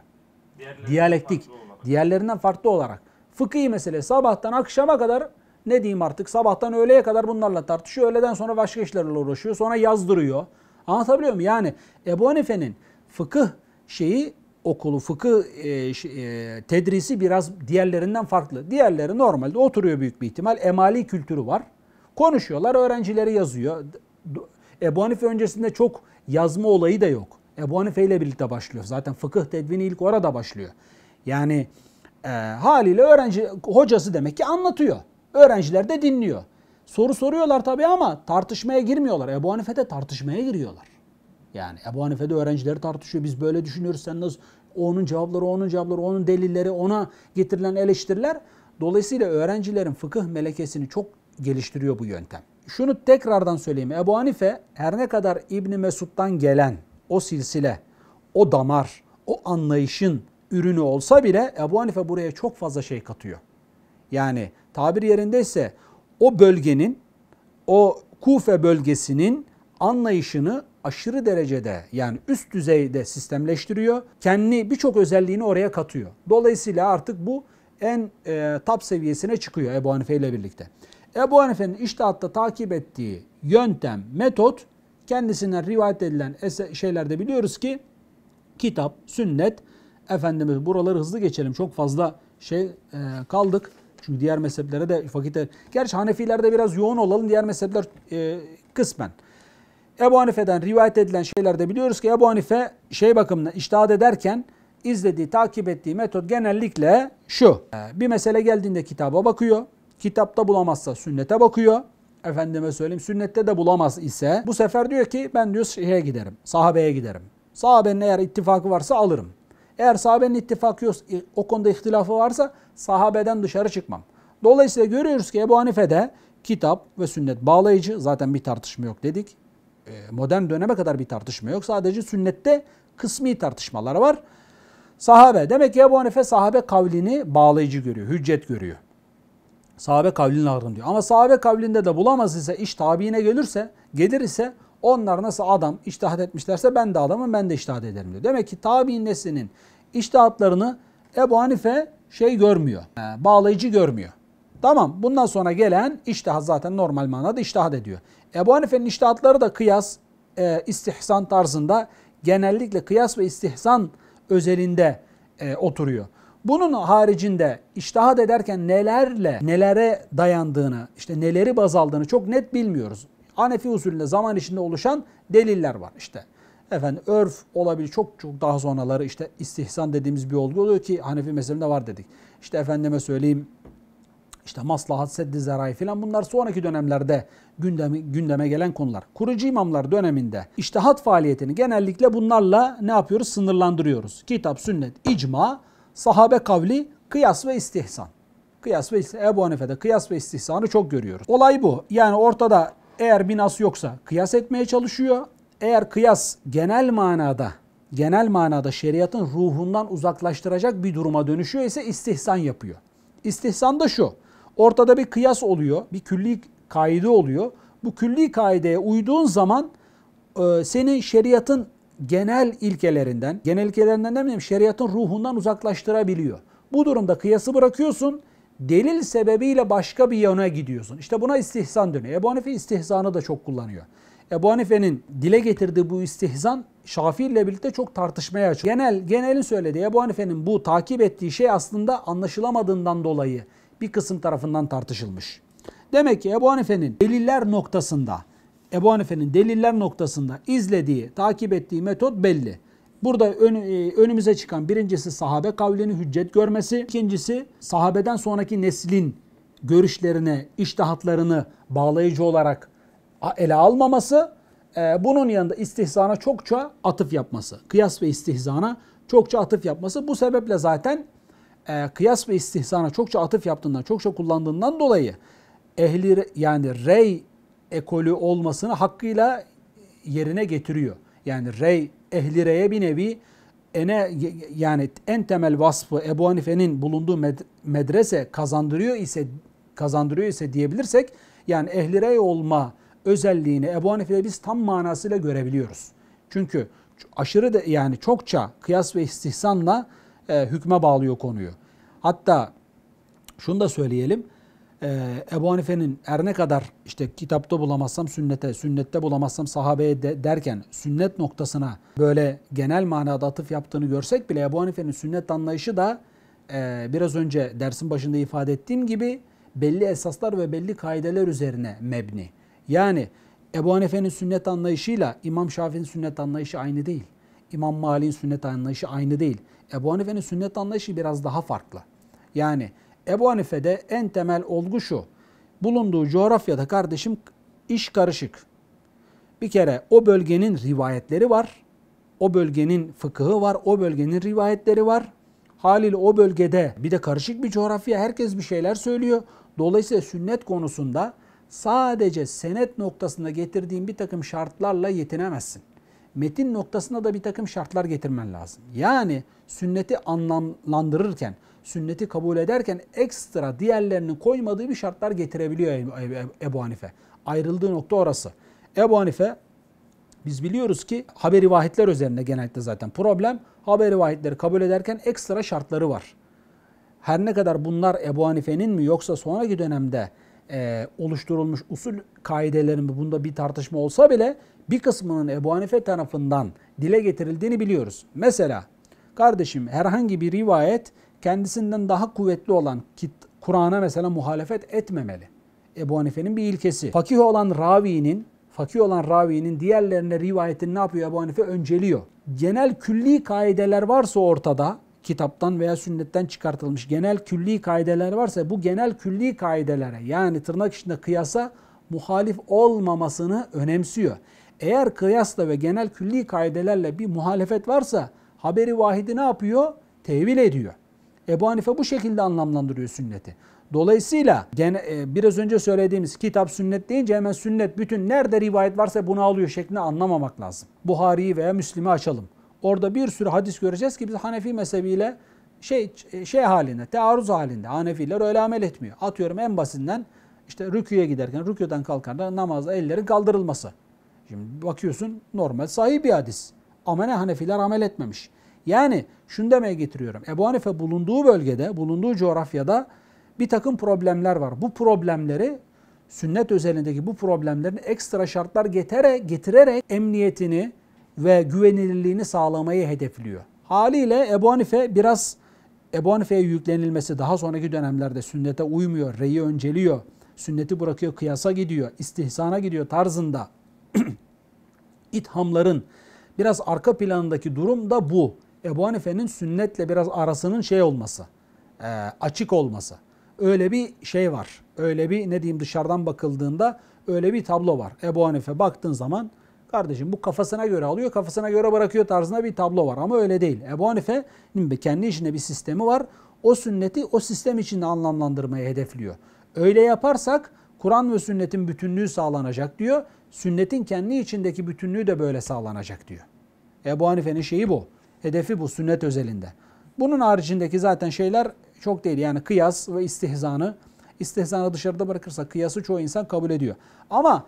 [SPEAKER 1] Diğerlerinden Diyalektik. Farklı diğerlerinden farklı olarak. Fıkhi mesele sabahtan akşama kadar ne diyeyim artık sabahtan öğleye kadar bunlarla tartışıyor. Öğleden sonra başka işlerle uğraşıyor. Sonra yazdırıyor. Anlatabiliyor muyum? Yani Ebu Hanife'nin fıkıh şeyi okulu, fıkıh e, şey, e, tedrisi biraz diğerlerinden farklı. Diğerleri normalde oturuyor büyük bir ihtimal. Emali kültürü var. Konuşuyorlar, öğrencileri yazıyor. Ebu Hanife öncesinde çok yazma olayı da yok. Ebu Hanife ile birlikte başlıyor. Zaten fıkıh tedvini ilk orada başlıyor. Yani e, haliyle öğrenci hocası demek ki anlatıyor. Öğrenciler de dinliyor. Soru soruyorlar tabii ama tartışmaya girmiyorlar. Ebu Hanife'de tartışmaya giriyorlar. Yani Ebu Hanife'de öğrencileri tartışıyor. Biz böyle düşünüyoruz. Sen nasıl? Onun cevapları, onun cevapları, onun delilleri, ona getirilen eleştiriler. Dolayısıyla öğrencilerin fıkıh melekesini çok geliştiriyor bu yöntem. Şunu tekrardan söyleyeyim. Ebu Hanife her ne kadar İbni Mesud'dan gelen o silsile, o damar, o anlayışın ürünü olsa bile Ebu Hanife buraya çok fazla şey katıyor. Yani tabir yerindeyse o bölgenin, o Kufe bölgesinin anlayışını aşırı derecede yani üst düzeyde sistemleştiriyor. Kendi birçok özelliğini oraya katıyor. Dolayısıyla artık bu en e, top seviyesine çıkıyor Ebu Hanife ile birlikte. Ebu Hanife'nin iştahatta takip ettiği yöntem, metot kendisinden rivayet edilen şeylerde biliyoruz ki kitap, sünnet, Efendimiz buraları hızlı geçelim çok fazla şey e, kaldık. Çünkü diğer mezheplere de fakirte. Gerçi Hanefilerde biraz yoğun olalım. Diğer mezhepler e, kısmen. Ebu Hanife'den rivayet edilen şeylerde biliyoruz ki Ebu Hanife şey bakımından iştahat ederken izlediği, takip ettiği metot genellikle şu. Ee, bir mesele geldiğinde kitaba bakıyor. Kitapta bulamazsa sünnete bakıyor. Efendime söyleyeyim sünnette de bulamaz ise bu sefer diyor ki ben diyor şeye giderim, sahabeye giderim. Sahabenin eğer ittifakı varsa alırım. Eğer sahabenin ittifakı yok, e, o konuda ihtilafı varsa sahabeden dışarı çıkmam. Dolayısıyla görüyoruz ki Ebu Hanife'de kitap ve sünnet bağlayıcı. Zaten bir tartışma yok dedik. E, modern döneme kadar bir tartışma yok. Sadece sünnette kısmi tartışmalar var. Sahabe. Demek ki Ebu Hanife sahabe kavlini bağlayıcı görüyor, hüccet görüyor. Sahabe kavlini lazım diyor. Ama sahabe kavlinde de bulamaz ise, iş tabiine gelirse, gelir ise onlar nasıl adam iştihat etmişlerse ben de adamım, ben de iştihat ederim diyor. Demek ki tabi'in neslinin iştihatlarını Ebu Hanife şey görmüyor, e, bağlayıcı görmüyor. Tamam bundan sonra gelen iştihat zaten normal manada iştihat ediyor. Ebu Hanife'nin iştihatları da kıyas, e, istihsan tarzında genellikle kıyas ve istihsan özelinde e, oturuyor. Bunun haricinde iştahat ederken nelerle, nelere dayandığını, işte neleri baz aldığını çok net bilmiyoruz. Hanefi usulünde zaman içinde oluşan deliller var işte. Efendim örf olabilir çok çok daha sonraları işte istihsan dediğimiz bir olgu oluyor ki Hanefi mezhebinde var dedik. İşte efendime söyleyeyim işte maslahat, seddi zerai filan bunlar sonraki dönemlerde gündeme, gündeme gelen konular. Kurucu imamlar döneminde iştihat faaliyetini genellikle bunlarla ne yapıyoruz? Sınırlandırıyoruz. Kitap, sünnet, icma, sahabe kavli, kıyas ve istihsan. Kıyas ve istihsan. Ebu Hanife'de kıyas ve istihsanı çok görüyoruz. Olay bu. Yani ortada eğer binas yoksa kıyas etmeye çalışıyor. Eğer kıyas genel manada genel manada şeriatın ruhundan uzaklaştıracak bir duruma dönüşüyor ise istihsan yapıyor. İstihsan da şu. Ortada bir kıyas oluyor, bir külli kaide oluyor. Bu külli kaideye uyduğun zaman e, senin şeriatın genel ilkelerinden, genel ilkelerinden demeyeyim şeriatın ruhundan uzaklaştırabiliyor. Bu durumda kıyası bırakıyorsun, delil sebebiyle başka bir yana gidiyorsun. İşte buna istihsan dönüyor. Ebu Hanife istihzanı da çok kullanıyor. Ebu Hanife'nin dile getirdiği bu istihzan Şafii ile birlikte çok tartışmaya açıyor. Genel, genelin söylediği Ebu Hanife'nin bu takip ettiği şey aslında anlaşılamadığından dolayı bir kısım tarafından tartışılmış. Demek ki Ebu Hanife'nin deliller noktasında Ebu Hanife'nin deliller noktasında izlediği, takip ettiği metot belli. Burada ön, e, önümüze çıkan birincisi sahabe kavlini hüccet görmesi, ikincisi sahabeden sonraki neslin görüşlerine, iştihatlarını bağlayıcı olarak ele almaması, e, bunun yanında istihzana çokça atıf yapması, kıyas ve istihzana çokça atıf yapması. Bu sebeple zaten e, kıyas ve istihsana çokça atıf yaptığından, çokça kullandığından dolayı ehli yani rey ekolü olmasını hakkıyla yerine getiriyor. Yani rey ehli reye bir nevi ene yani en temel vasfı Ebu Hanife'nin bulunduğu med, medrese kazandırıyor ise kazandırıyor ise diyebilirsek yani ehli rey olma özelliğini Ebu Hanife'de biz tam manasıyla görebiliyoruz. Çünkü aşırı da yani çokça kıyas ve istihsanla e, hükme bağlıyor konuyu. Hatta şunu da söyleyelim. E, Ebu Hanife'nin er ne kadar işte kitapta bulamazsam sünnete, sünnette bulamazsam sahabeye de, derken sünnet noktasına böyle genel manada atıf yaptığını görsek bile Ebu Hanife'nin sünnet anlayışı da e, biraz önce dersin başında ifade ettiğim gibi belli esaslar ve belli kaideler üzerine mebni. Yani Ebu Hanife'nin sünnet anlayışıyla İmam Şafii'nin sünnet anlayışı aynı değil. İmam Malik'in sünnet anlayışı aynı değil. Ebu Hanife'nin sünnet anlayışı biraz daha farklı. Yani Ebu Hanife'de en temel olgu şu. Bulunduğu coğrafyada kardeşim iş karışık. Bir kere o bölgenin rivayetleri var. O bölgenin fıkıhı var. O bölgenin rivayetleri var. Haliyle o bölgede bir de karışık bir coğrafya herkes bir şeyler söylüyor. Dolayısıyla sünnet konusunda sadece senet noktasında getirdiğin bir takım şartlarla yetinemezsin metin noktasına da bir takım şartlar getirmen lazım. Yani sünneti anlamlandırırken, sünneti kabul ederken ekstra diğerlerini koymadığı bir şartlar getirebiliyor Ebu Hanife. Ayrıldığı nokta orası. Ebu Hanife biz biliyoruz ki haber rivayetler üzerinde genellikle zaten problem haber rivayetleri kabul ederken ekstra şartları var. Her ne kadar bunlar Ebu Hanife'nin mi yoksa sonraki dönemde e, oluşturulmuş usul mi, bunda bir tartışma olsa bile bir kısmının Ebu Hanife tarafından dile getirildiğini biliyoruz. Mesela kardeşim herhangi bir rivayet kendisinden daha kuvvetli olan Kur'an'a mesela muhalefet etmemeli. Ebu Hanife'nin bir ilkesi. Fakih olan ravinin, fakih olan ravinin diğerlerine rivayetini ne yapıyor Ebu Hanife? Önceliyor. Genel külli kaideler varsa ortada, kitaptan veya sünnetten çıkartılmış genel külli kaideler varsa bu genel külli kaidelere yani tırnak içinde kıyasa muhalif olmamasını önemsiyor. Eğer kıyasla ve genel külli kaidelerle bir muhalefet varsa haberi vahidi ne yapıyor? Tevil ediyor. Ebu Hanife bu şekilde anlamlandırıyor sünneti. Dolayısıyla gene, biraz önce söylediğimiz kitap sünnet deyince hemen sünnet bütün nerede rivayet varsa bunu alıyor şeklinde anlamamak lazım. Buhari'yi veya Müslim'i açalım. Orada bir sürü hadis göreceğiz ki biz Hanefi mezhebiyle şey şey halinde, tearruz halinde. Hanefiler öyle amel etmiyor. Atıyorum en basinden işte rüküye giderken, rüküden kalkarken namazda ellerin kaldırılması. Şimdi bakıyorsun normal sahih bir hadis. Ama ne Hanefiler amel etmemiş. Yani şunu demeye getiriyorum. Ebu Hanife bulunduğu bölgede, bulunduğu coğrafyada bir takım problemler var. Bu problemleri sünnet özelindeki bu problemlerin ekstra şartlar getire, getirerek emniyetini ve güvenilirliğini sağlamayı hedefliyor. Haliyle Ebu Hanife biraz Ebu Hanife'ye yüklenilmesi daha sonraki dönemlerde sünnete uymuyor, reyi önceliyor, sünneti bırakıyor, kıyasa gidiyor, istihsana gidiyor tarzında ithamların biraz arka planındaki durum da bu. Ebu Hanife'nin sünnetle biraz arasının şey olması, e, açık olması. Öyle bir şey var. Öyle bir ne diyeyim dışarıdan bakıldığında öyle bir tablo var. Ebu Hanife baktığın zaman kardeşim bu kafasına göre alıyor, kafasına göre bırakıyor tarzında bir tablo var. Ama öyle değil. Ebu Hanife'nin kendi içinde bir sistemi var. O sünneti o sistem içinde anlamlandırmayı hedefliyor. Öyle yaparsak Kur'an ve sünnetin bütünlüğü sağlanacak diyor sünnetin kendi içindeki bütünlüğü de böyle sağlanacak diyor. Ebu Hanife'nin şeyi bu. Hedefi bu sünnet özelinde. Bunun haricindeki zaten şeyler çok değil. Yani kıyas ve istihzanı istihzanı dışarıda bırakırsa kıyası çoğu insan kabul ediyor. Ama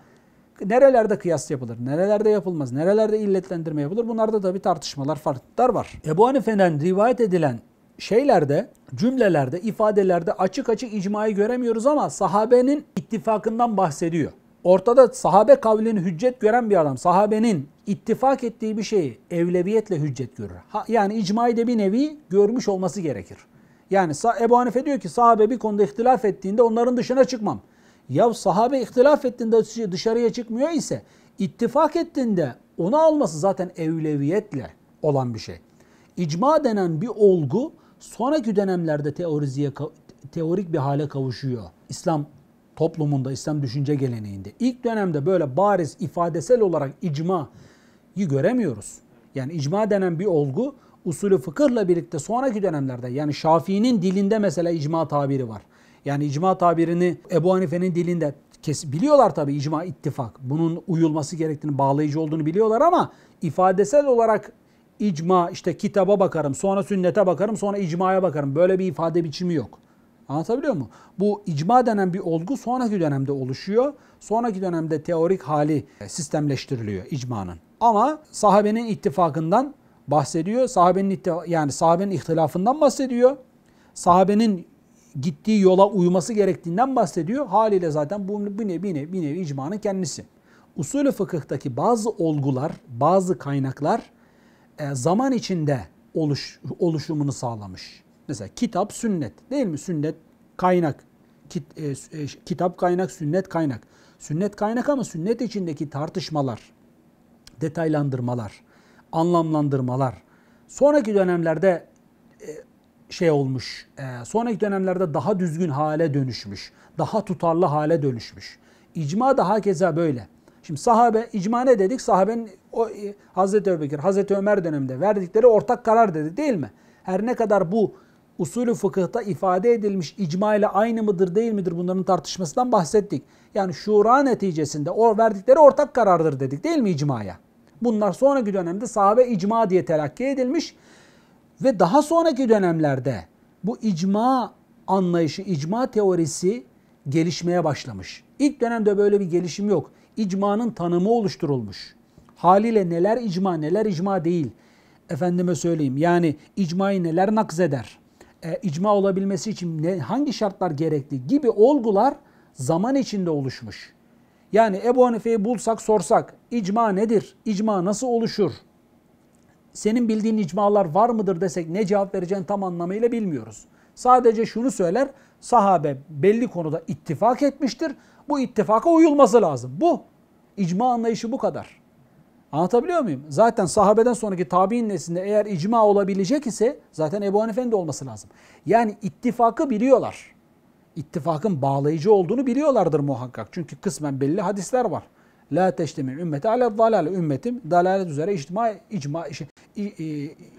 [SPEAKER 1] nerelerde kıyas yapılır, nerelerde yapılmaz, nerelerde illetlendirme yapılır bunlarda da bir tartışmalar, farklar var. Ebu Hanife'den rivayet edilen şeylerde, cümlelerde, ifadelerde açık açık icmayı göremiyoruz ama sahabenin ittifakından bahsediyor ortada sahabe kavlini hüccet gören bir adam sahabenin ittifak ettiği bir şeyi evleviyetle hüccet görür. Ha, yani icmayı da bir nevi görmüş olması gerekir. Yani Ebu Hanife diyor ki sahabe bir konuda ihtilaf ettiğinde onların dışına çıkmam. Ya sahabe ihtilaf ettiğinde dışarıya çıkmıyor ise ittifak ettiğinde onu alması zaten evleviyetle olan bir şey. İcma denen bir olgu sonraki dönemlerde teoriziye, teorik bir hale kavuşuyor. İslam toplumunda, İslam düşünce geleneğinde ilk dönemde böyle bariz ifadesel olarak icmayı göremiyoruz. Yani icma denen bir olgu usulü fıkıhla birlikte sonraki dönemlerde yani Şafii'nin dilinde mesela icma tabiri var. Yani icma tabirini Ebu Hanife'nin dilinde kes biliyorlar tabii icma ittifak. Bunun uyulması gerektiğini, bağlayıcı olduğunu biliyorlar ama ifadesel olarak icma işte kitaba bakarım, sonra sünnete bakarım, sonra icmaya bakarım. Böyle bir ifade biçimi yok. Anlatabiliyor mu? Bu icma denen bir olgu sonraki dönemde oluşuyor. Sonraki dönemde teorik hali sistemleştiriliyor icmanın. Ama sahabenin ittifakından bahsediyor. Sahabenin yani sahabenin ihtilafından bahsediyor. Sahabenin gittiği yola uyması gerektiğinden bahsediyor. Haliyle zaten bu bir nevi, bir nevi, bir nevi icmanın kendisi. Usulü fıkıhtaki bazı olgular, bazı kaynaklar e, zaman içinde oluş, oluşumunu sağlamış. Mesela kitap sünnet değil mi? Sünnet kaynak. Kit, e, e, kitap kaynak, sünnet kaynak. Sünnet kaynak ama sünnet içindeki tartışmalar, detaylandırmalar, anlamlandırmalar. Sonraki dönemlerde e, şey olmuş, e, sonraki dönemlerde daha düzgün hale dönüşmüş, daha tutarlı hale dönüşmüş. İcma daha hakeza böyle. Şimdi sahabe, icma ne dedik? Sahabenin o, e, Hazreti Öbekir, Hazreti Ömer döneminde verdikleri ortak karar dedi değil mi? Her ne kadar bu usulü fıkıhta ifade edilmiş icma ile aynı mıdır değil midir bunların tartışmasından bahsettik. Yani şura neticesinde o verdikleri ortak karardır dedik değil mi icmaya? Bunlar sonraki dönemde sahabe icma diye telakki edilmiş ve daha sonraki dönemlerde bu icma anlayışı, icma teorisi gelişmeye başlamış. İlk dönemde böyle bir gelişim yok. İcmanın tanımı oluşturulmuş. Haliyle neler icma, neler icma değil. Efendime söyleyeyim yani icmayı neler nakzeder? e, icma olabilmesi için ne, hangi şartlar gerekli gibi olgular zaman içinde oluşmuş. Yani Ebu Hanife'yi bulsak sorsak icma nedir? İcma nasıl oluşur? Senin bildiğin icmalar var mıdır desek ne cevap vereceğini tam anlamıyla bilmiyoruz. Sadece şunu söyler sahabe belli konuda ittifak etmiştir. Bu ittifaka uyulması lazım. Bu icma anlayışı bu kadar. Anlatabiliyor muyum? Zaten sahabeden sonraki tabi'in neslinde eğer icma olabilecek ise zaten Ebu Hanife'nin de olması lazım. Yani ittifakı biliyorlar. İttifakın bağlayıcı olduğunu biliyorlardır muhakkak. Çünkü kısmen belli hadisler var. La teştemi ümmeti ala zalale. Ümmetim dalalet üzere icma, icma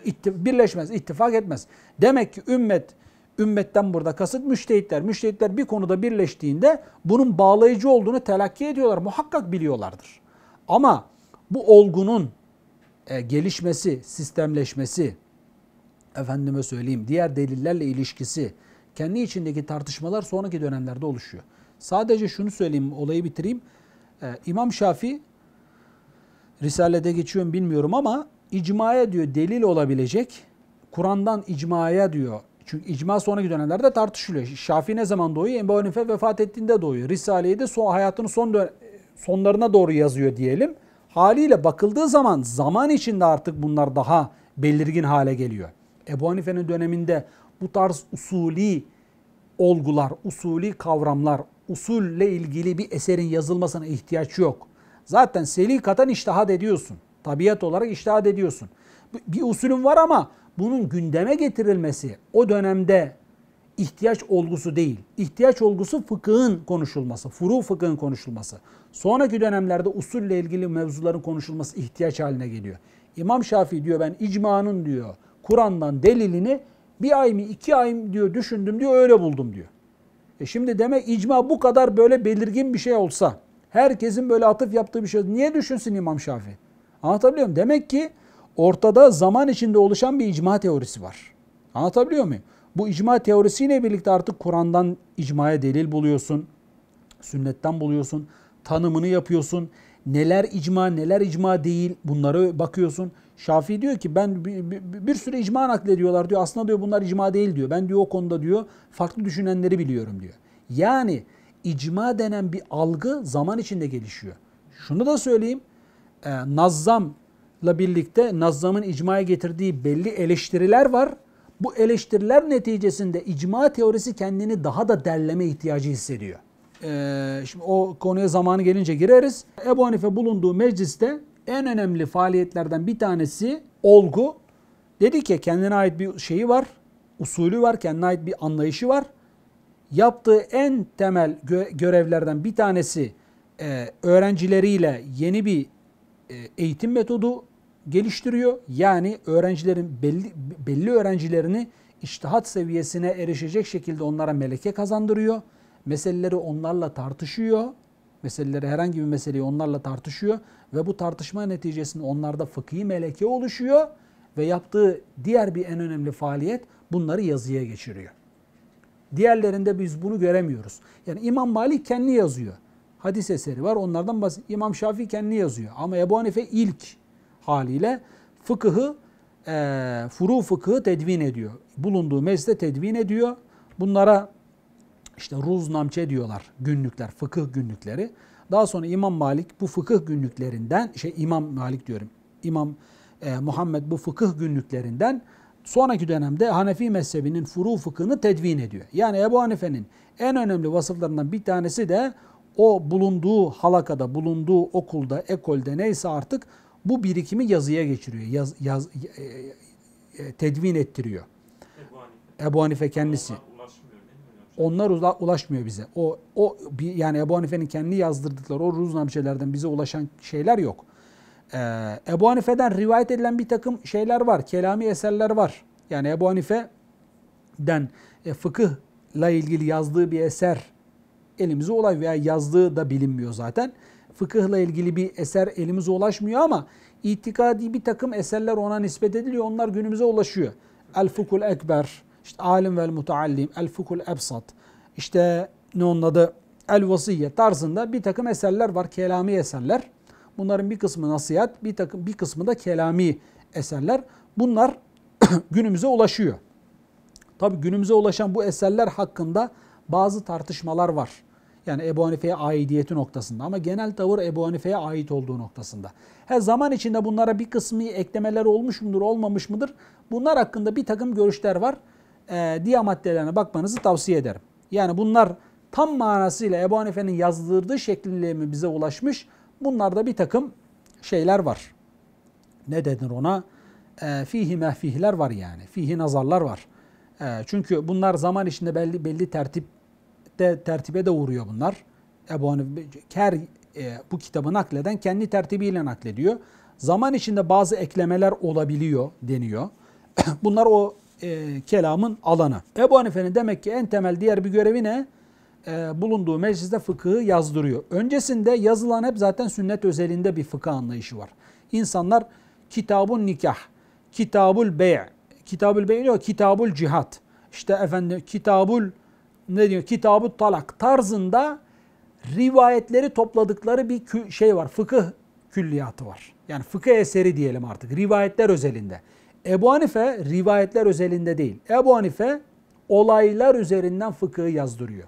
[SPEAKER 1] ittif, birleşmez, ittifak etmez. Demek ki ümmet Ümmetten burada kasıt müştehitler. Müştehitler bir konuda birleştiğinde bunun bağlayıcı olduğunu telakki ediyorlar. Muhakkak biliyorlardır. Ama bu olgunun e, gelişmesi, sistemleşmesi, efendime söyleyeyim diğer delillerle ilişkisi, kendi içindeki tartışmalar sonraki dönemlerde oluşuyor. Sadece şunu söyleyeyim, olayı bitireyim. E, İmam Şafii, Risale'de geçiyorum bilmiyorum ama icmaya diyor delil olabilecek, Kur'an'dan icmaya diyor çünkü icma sonraki dönemlerde tartışılıyor. Şafii ne zaman doğuyor? Ebu Hanife vefat ettiğinde doğuyor. Risale'yi de son, hayatının son dön- sonlarına doğru yazıyor diyelim. Haliyle bakıldığı zaman zaman içinde artık bunlar daha belirgin hale geliyor. Ebu Hanife'nin döneminde bu tarz usuli olgular, usuli kavramlar, usulle ilgili bir eserin yazılmasına ihtiyaç yok. Zaten selikatan iştihat ediyorsun. Tabiat olarak iştihat ediyorsun. Bir usulün var ama bunun gündeme getirilmesi, o dönemde ihtiyaç olgusu değil. İhtiyaç olgusu fıkıhın konuşulması, furu fıkıhın konuşulması. Sonraki dönemlerde usulle ilgili mevzuların konuşulması ihtiyaç haline geliyor. İmam Şafii diyor ben icmanın diyor Kur'an'dan delilini bir ay mı iki ay mı diyor düşündüm diyor öyle buldum diyor. E şimdi deme icma bu kadar böyle belirgin bir şey olsa herkesin böyle atıf yaptığı bir şey niye düşünsün İmam Şafii? Anlatabiliyor muyum? Demek ki ortada zaman içinde oluşan bir icma teorisi var. Anlatabiliyor muyum? Bu icma teorisiyle birlikte artık Kur'an'dan icmaya delil buluyorsun. Sünnetten buluyorsun. Tanımını yapıyorsun. Neler icma, neler icma değil bunlara bakıyorsun. Şafii diyor ki ben bir, bir, bir sürü icma naklediyorlar diyor. Aslında diyor bunlar icma değil diyor. Ben diyor o konuda diyor farklı düşünenleri biliyorum diyor. Yani icma denen bir algı zaman içinde gelişiyor. Şunu da söyleyeyim. E, Nazzam'la birlikte Nazzam'ın icmaya getirdiği belli eleştiriler var. Bu eleştiriler neticesinde icma teorisi kendini daha da derleme ihtiyacı hissediyor. Ee, şimdi o konuya zamanı gelince gireriz. Ebu Hanife bulunduğu mecliste en önemli faaliyetlerden bir tanesi olgu. Dedi ki kendine ait bir şeyi var, usulü var, kendine ait bir anlayışı var. Yaptığı en temel gö- görevlerden bir tanesi e, öğrencileriyle yeni bir e, eğitim metodu geliştiriyor. Yani öğrencilerin belli, belli öğrencilerini iştihat seviyesine erişecek şekilde onlara meleke kazandırıyor. Meseleleri onlarla tartışıyor. Meseleleri herhangi bir meseleyi onlarla tartışıyor ve bu tartışma neticesinde onlarda fıkhi meleke oluşuyor ve yaptığı diğer bir en önemli faaliyet bunları yazıya geçiriyor. Diğerlerinde biz bunu göremiyoruz. Yani İmam Malik kendi yazıyor. Hadis eseri var onlardan bahsediyor. İmam Şafii kendi yazıyor. Ama Ebu Hanife ilk haliyle fıkıhı, e, furu fıkıhı tedvin ediyor. Bulunduğu mezde tedvin ediyor. Bunlara işte ruznamçe diyorlar günlükler, fıkıh günlükleri. Daha sonra İmam Malik bu fıkıh günlüklerinden, şey İmam Malik diyorum, İmam e, Muhammed bu fıkıh günlüklerinden sonraki dönemde Hanefi mezhebinin furu fıkhını tedvin ediyor. Yani Ebu Hanife'nin en önemli vasıflarından bir tanesi de o bulunduğu halakada, bulunduğu okulda, ekolde neyse artık bu birikimi yazıya geçiriyor. Yaz, yaz, e, e, e, tedvin ettiriyor. Ebu Hanife, kendisi. Onlar ulaşmıyor bize. O o bir, yani Ebu Hanife'nin kendi yazdırdıkları o ruznamşelerden bize ulaşan şeyler yok. Ee, Ebu Hanife'den rivayet edilen bir takım şeyler var. Kelami eserler var. Yani Ebu Hanife'den e, fıkıhla ilgili yazdığı bir eser elimize olay veya yazdığı da bilinmiyor zaten fıkıhla ilgili bir eser elimize ulaşmıyor ama itikadi bir takım eserler ona nispet ediliyor. Onlar günümüze ulaşıyor. El Fukul Ekber, işte Alim vel Muteallim, El Fukul Ebsat, işte ne onun adı El Vasiyye tarzında bir takım eserler var. Kelami eserler. Bunların bir kısmı nasihat, bir takım bir kısmı da kelami eserler. Bunlar günümüze ulaşıyor. Tabi günümüze ulaşan bu eserler hakkında bazı tartışmalar var. Yani Ebu Hanife'ye aidiyeti noktasında ama genel tavır Ebu Hanife'ye ait olduğu noktasında. Her zaman içinde bunlara bir kısmi eklemeler olmuş mudur olmamış mıdır? Bunlar hakkında bir takım görüşler var. Ee, diğer maddelerine bakmanızı tavsiye ederim. Yani bunlar tam manasıyla Ebu Hanife'nin yazdırdığı şekliyle mi bize ulaşmış? Bunlarda bir takım şeyler var. Ne denir ona? E, fihi mehfihler var yani. Fihi nazarlar var. E, çünkü bunlar zaman içinde belli belli tertip de tertibe de uğruyor bunlar. Ebu Hanife her e, bu kitabı nakleden kendi tertibiyle naklediyor. Zaman içinde bazı eklemeler olabiliyor deniyor. Bunlar o e, kelamın alanı. Ebu Hanife'nin demek ki en temel diğer bir görevi ne? E, bulunduğu mecliste fıkıhı yazdırıyor. Öncesinde yazılan hep zaten sünnet özelinde bir fıkıh anlayışı var. İnsanlar kitabun nikah, kitabul bey, kitabul bey yok, kitabul cihat. İşte efendim kitabul ne diyor? Kitabı Talak tarzında rivayetleri topladıkları bir şey var. Fıkıh külliyatı var. Yani fıkıh eseri diyelim artık. Rivayetler özelinde. Ebu Hanife rivayetler özelinde değil. Ebu Hanife olaylar üzerinden fıkıhı yazdırıyor.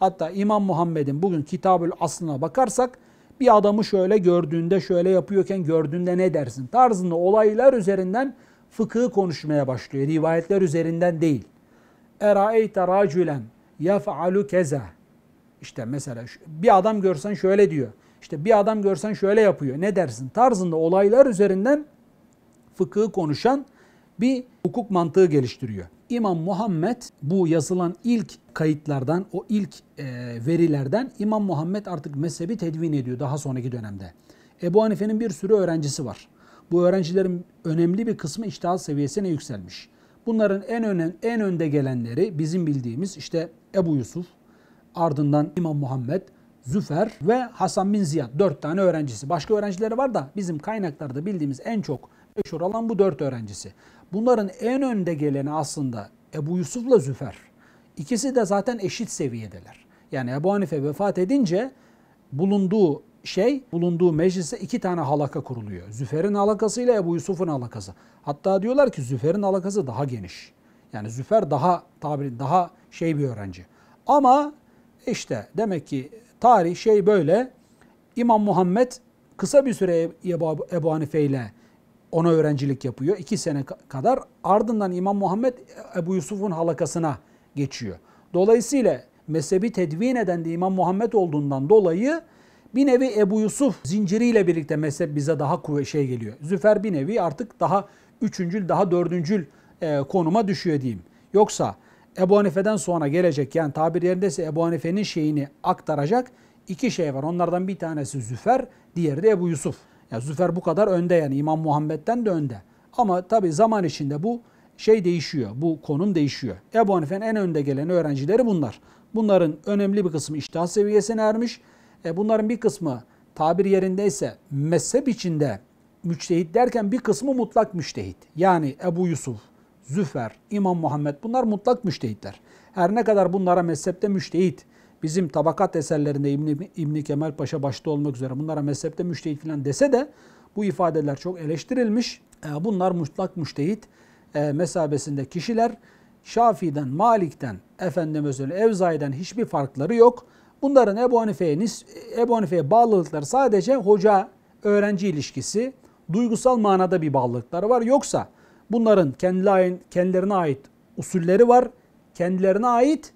[SPEAKER 1] Hatta İmam Muhammed'in bugün Kitabül Aslına bakarsak bir adamı şöyle gördüğünde şöyle yapıyorken gördüğünde ne dersin tarzında olaylar üzerinden fıkıhı konuşmaya başlıyor. Rivayetler üzerinden değil. Eraeyte racülen yef'alu keza. İşte mesela bir adam görsen şöyle diyor. İşte bir adam görsen şöyle yapıyor. Ne dersin? Tarzında olaylar üzerinden fıkıhı konuşan bir hukuk mantığı geliştiriyor. İmam Muhammed bu yazılan ilk kayıtlardan, o ilk e, verilerden İmam Muhammed artık mezhebi tedvin ediyor daha sonraki dönemde. Ebu Hanife'nin bir sürü öğrencisi var. Bu öğrencilerin önemli bir kısmı iştihat seviyesine yükselmiş. Bunların en önem, en önde gelenleri bizim bildiğimiz işte Ebu Yusuf, ardından İmam Muhammed, Züfer ve Hasan bin Ziyad. Dört tane öğrencisi. Başka öğrencileri var da bizim kaynaklarda bildiğimiz en çok meşhur olan bu dört öğrencisi. Bunların en önde geleni aslında Ebu Yusuf'la Züfer. İkisi de zaten eşit seviyedeler. Yani Ebu Hanife vefat edince bulunduğu şey, bulunduğu meclise iki tane halaka kuruluyor. Züfer'in halakası ile Ebu Yusuf'un halakası. Hatta diyorlar ki Züfer'in halakası daha geniş. Yani Züfer daha tabiri daha şey bir öğrenci. Ama işte demek ki tarih şey böyle. İmam Muhammed kısa bir süre Ebu, Ebu Hanife ile ona öğrencilik yapıyor. iki sene kadar. Ardından İmam Muhammed Ebu Yusuf'un halakasına geçiyor. Dolayısıyla mezhebi tedvin eden de İmam Muhammed olduğundan dolayı bir nevi Ebu Yusuf zinciriyle birlikte mezhep bize daha kuvvet şey geliyor. Züfer bir nevi artık daha üçüncül, daha dördüncül e, konuma düşüyor diyeyim. Yoksa Ebu Hanife'den sonra gelecek yani tabir yerindeyse Ebu Hanife'nin şeyini aktaracak iki şey var. Onlardan bir tanesi Züfer, diğeri de Ebu Yusuf. Yani Züfer bu kadar önde yani İmam Muhammed'den de önde. Ama tabi zaman içinde bu şey değişiyor, bu konum değişiyor. Ebu Hanife'nin en önde gelen öğrencileri bunlar. Bunların önemli bir kısmı iştihat seviyesine ermiş. E bunların bir kısmı tabir yerindeyse mezhep içinde müçtehit derken bir kısmı mutlak müçtehit. Yani Ebu Yusuf, Züfer, İmam Muhammed bunlar mutlak müştehitler. Her ne kadar bunlara mezhepte müştehit, bizim tabakat eserlerinde İbni, İbni Kemal Paşa başta olmak üzere bunlara mezhepte müştehit filan dese de bu ifadeler çok eleştirilmiş. E, bunlar mutlak müştehit e, mesabesinde kişiler. Şafii'den, Malik'ten, efendime söyle Evzai'den hiçbir farkları yok. Bunların Ebu Hanife'ye Ebu Hanife'ye bağlılıkları sadece hoca öğrenci ilişkisi, duygusal manada bir bağlılıkları var. Yoksa Bunların kendilerine ait usulleri var. Kendilerine ait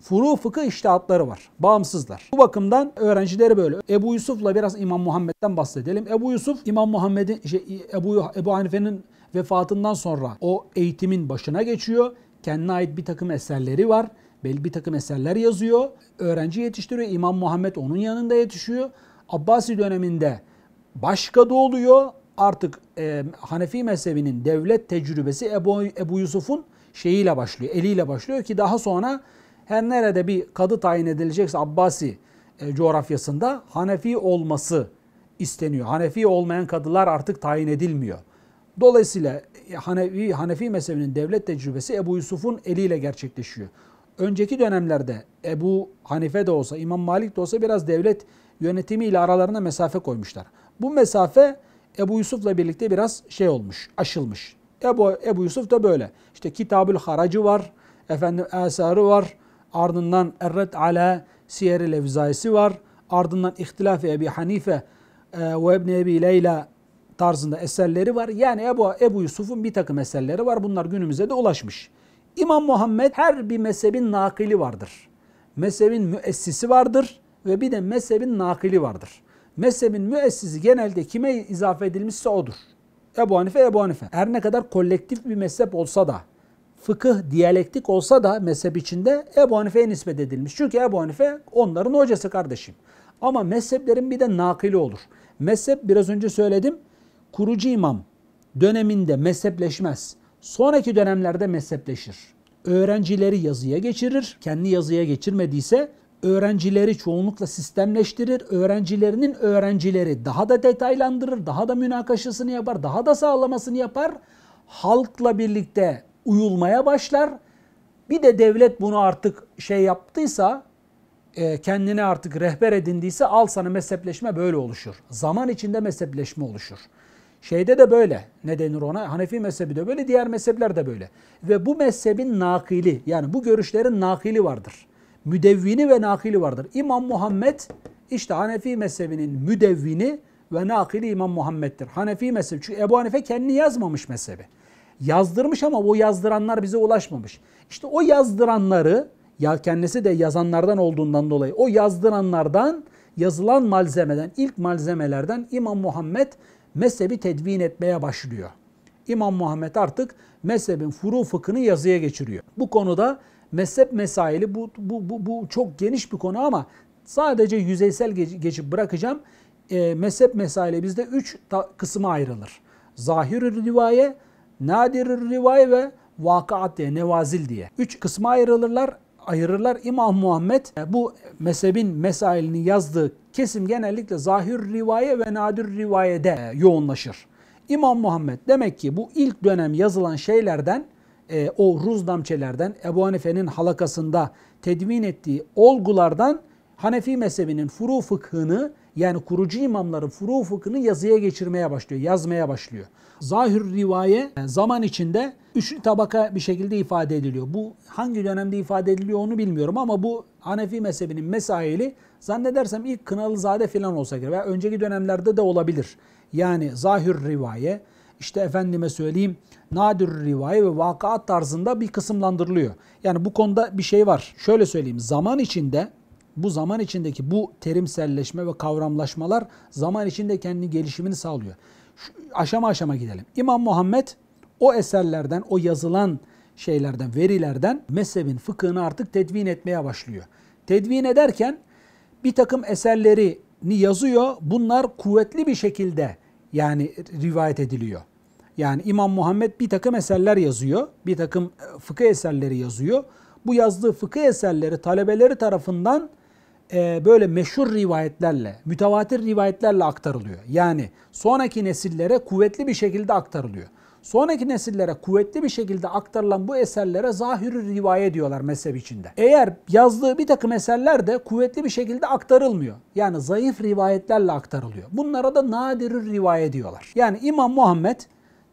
[SPEAKER 1] furu fıkı iştihatları var. Bağımsızlar. Bu bakımdan öğrencileri böyle. Ebu Yusuf'la biraz İmam Muhammed'den bahsedelim. Ebu Yusuf İmam Muhammed'in şey, Ebu, Ebu Hanife'nin vefatından sonra o eğitimin başına geçiyor. Kendine ait bir takım eserleri var. Belli bir takım eserler yazıyor. Öğrenci yetiştiriyor. İmam Muhammed onun yanında yetişiyor. Abbasi döneminde başka da oluyor artık e, Hanefi mezhebinin devlet tecrübesi Ebu, Ebu Yusuf'un şeyiyle başlıyor, eliyle başlıyor ki daha sonra her nerede bir kadı tayin edilecekse Abbasi e, coğrafyasında Hanefi olması isteniyor. Hanefi olmayan kadılar artık tayin edilmiyor. Dolayısıyla Hanefi, Hanefi mezhebinin devlet tecrübesi Ebu Yusuf'un eliyle gerçekleşiyor. Önceki dönemlerde Ebu Hanife de olsa, İmam Malik de olsa biraz devlet yönetimi ile aralarına mesafe koymuşlar. Bu mesafe Ebu Yusuf'la birlikte biraz şey olmuş, aşılmış. Ebu, Ebu Yusuf da böyle. İşte Kitabül Haracı var, efendim Esarı var, ardından Erret Ala Siyer-i Levzaisi var, ardından İhtilaf-ı Ebi Hanife e, ve Ebni Ebi Leyla tarzında eserleri var. Yani Ebu, Ebu Yusuf'un bir takım eserleri var. Bunlar günümüze de ulaşmış. İmam Muhammed her bir mezhebin nakili vardır. Mezhebin müessisi vardır ve bir de mezhebin nakili vardır mezhebin müessisi genelde kime izafe edilmişse odur. Ebu Hanife, Ebu Hanife. Her ne kadar kolektif bir mezhep olsa da, fıkıh, diyalektik olsa da mezhep içinde Ebu Hanife'ye nispet edilmiş. Çünkü Ebu Hanife onların hocası kardeşim. Ama mezheplerin bir de nakili olur. Mezhep biraz önce söyledim, kurucu imam döneminde mezhepleşmez. Sonraki dönemlerde mezhepleşir. Öğrencileri yazıya geçirir. Kendi yazıya geçirmediyse öğrencileri çoğunlukla sistemleştirir. Öğrencilerinin öğrencileri daha da detaylandırır, daha da münakaşasını yapar, daha da sağlamasını yapar. Halkla birlikte uyulmaya başlar. Bir de devlet bunu artık şey yaptıysa, e, kendine artık rehber edindiyse al sana mezhepleşme böyle oluşur. Zaman içinde mezhepleşme oluşur. Şeyde de böyle. Ne denir ona? Hanefi mezhebi de böyle, diğer mezhepler de böyle. Ve bu mezhebin nakili, yani bu görüşlerin nakili vardır müdevvini ve nakili vardır. İmam Muhammed işte Hanefi mezhebinin müdevvini ve nakili İmam Muhammed'dir. Hanefi mezhebi. Çünkü Ebu Hanife kendini yazmamış mezhebi. Yazdırmış ama bu yazdıranlar bize ulaşmamış. İşte o yazdıranları ya kendisi de yazanlardan olduğundan dolayı o yazdıranlardan yazılan malzemeden ilk malzemelerden İmam Muhammed mezhebi tedvin etmeye başlıyor. İmam Muhammed artık mezhebin furu fıkhını yazıya geçiriyor. Bu konuda mezhep mesaili bu, bu, bu, bu çok geniş bir konu ama sadece yüzeysel geçip bırakacağım. E, mezhep mesaili bizde üç kısma ayrılır. zahir rivaye, nadir rivaye ve vakaat diye, nevazil diye. Üç kısma ayrılırlar. Ayırırlar. İmam Muhammed e, bu mezhebin mesailini yazdığı kesim genellikle zahir rivaye ve nadir rivayede e, yoğunlaşır. İmam Muhammed demek ki bu ilk dönem yazılan şeylerden e, o ruzdamçelerden Ebu Hanife'nin halakasında tedvin ettiği olgulardan Hanefi mezhebinin furu fıkhını yani kurucu imamların furu fıkhını yazıya geçirmeye başlıyor, yazmaya başlıyor. Zahir rivaye e, zaman içinde üçlü tabaka bir şekilde ifade ediliyor. Bu hangi dönemde ifade ediliyor onu bilmiyorum ama bu Hanefi mezhebinin mesaili zannedersem ilk Kınalızade falan olsa gerek veya önceki dönemlerde de olabilir. Yani zahir rivaye işte efendime söyleyeyim nadir rivaye ve vakaat tarzında bir kısımlandırılıyor. Yani bu konuda bir şey var. Şöyle söyleyeyim. Zaman içinde bu zaman içindeki bu terimselleşme ve kavramlaşmalar zaman içinde kendi gelişimini sağlıyor. Şu, aşama aşama gidelim. İmam Muhammed o eserlerden, o yazılan şeylerden, verilerden mezhebin fıkhını artık tedvin etmeye başlıyor. Tedvin ederken bir takım eserlerini yazıyor. Bunlar kuvvetli bir şekilde yani rivayet ediliyor. Yani İmam Muhammed bir takım eserler yazıyor, bir takım e, fıkıh eserleri yazıyor. Bu yazdığı fıkıh eserleri talebeleri tarafından e, böyle meşhur rivayetlerle, mütevatir rivayetlerle aktarılıyor. Yani sonraki nesillere kuvvetli bir şekilde aktarılıyor. Sonraki nesillere kuvvetli bir şekilde aktarılan bu eserlere zahiri rivayet diyorlar mezhep içinde. Eğer yazdığı bir takım eserler de kuvvetli bir şekilde aktarılmıyor. Yani zayıf rivayetlerle aktarılıyor. Bunlara da nadirür rivayet diyorlar. Yani İmam Muhammed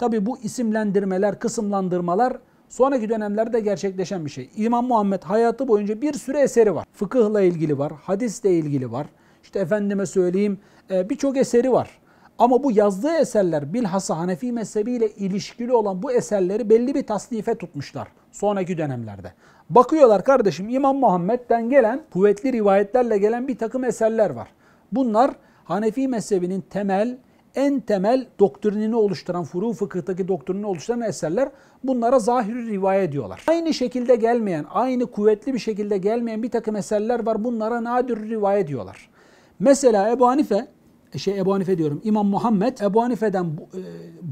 [SPEAKER 1] Tabi bu isimlendirmeler, kısımlandırmalar sonraki dönemlerde gerçekleşen bir şey. İmam Muhammed hayatı boyunca bir sürü eseri var. Fıkıhla ilgili var, hadisle ilgili var. İşte efendime söyleyeyim e, birçok eseri var. Ama bu yazdığı eserler bilhassa Hanefi mezhebiyle ilişkili olan bu eserleri belli bir tasnife tutmuşlar sonraki dönemlerde. Bakıyorlar kardeşim İmam Muhammed'den gelen kuvvetli rivayetlerle gelen bir takım eserler var. Bunlar Hanefi mezhebinin temel en temel doktrinini oluşturan, furu fıkıhtaki doktrinini oluşturan eserler bunlara zahiri rivayet diyorlar. Aynı şekilde gelmeyen, aynı kuvvetli bir şekilde gelmeyen bir takım eserler var. Bunlara nadir rivayet diyorlar. Mesela Ebu Hanife, şey Ebu Hanife diyorum İmam Muhammed Ebu Hanife'den e,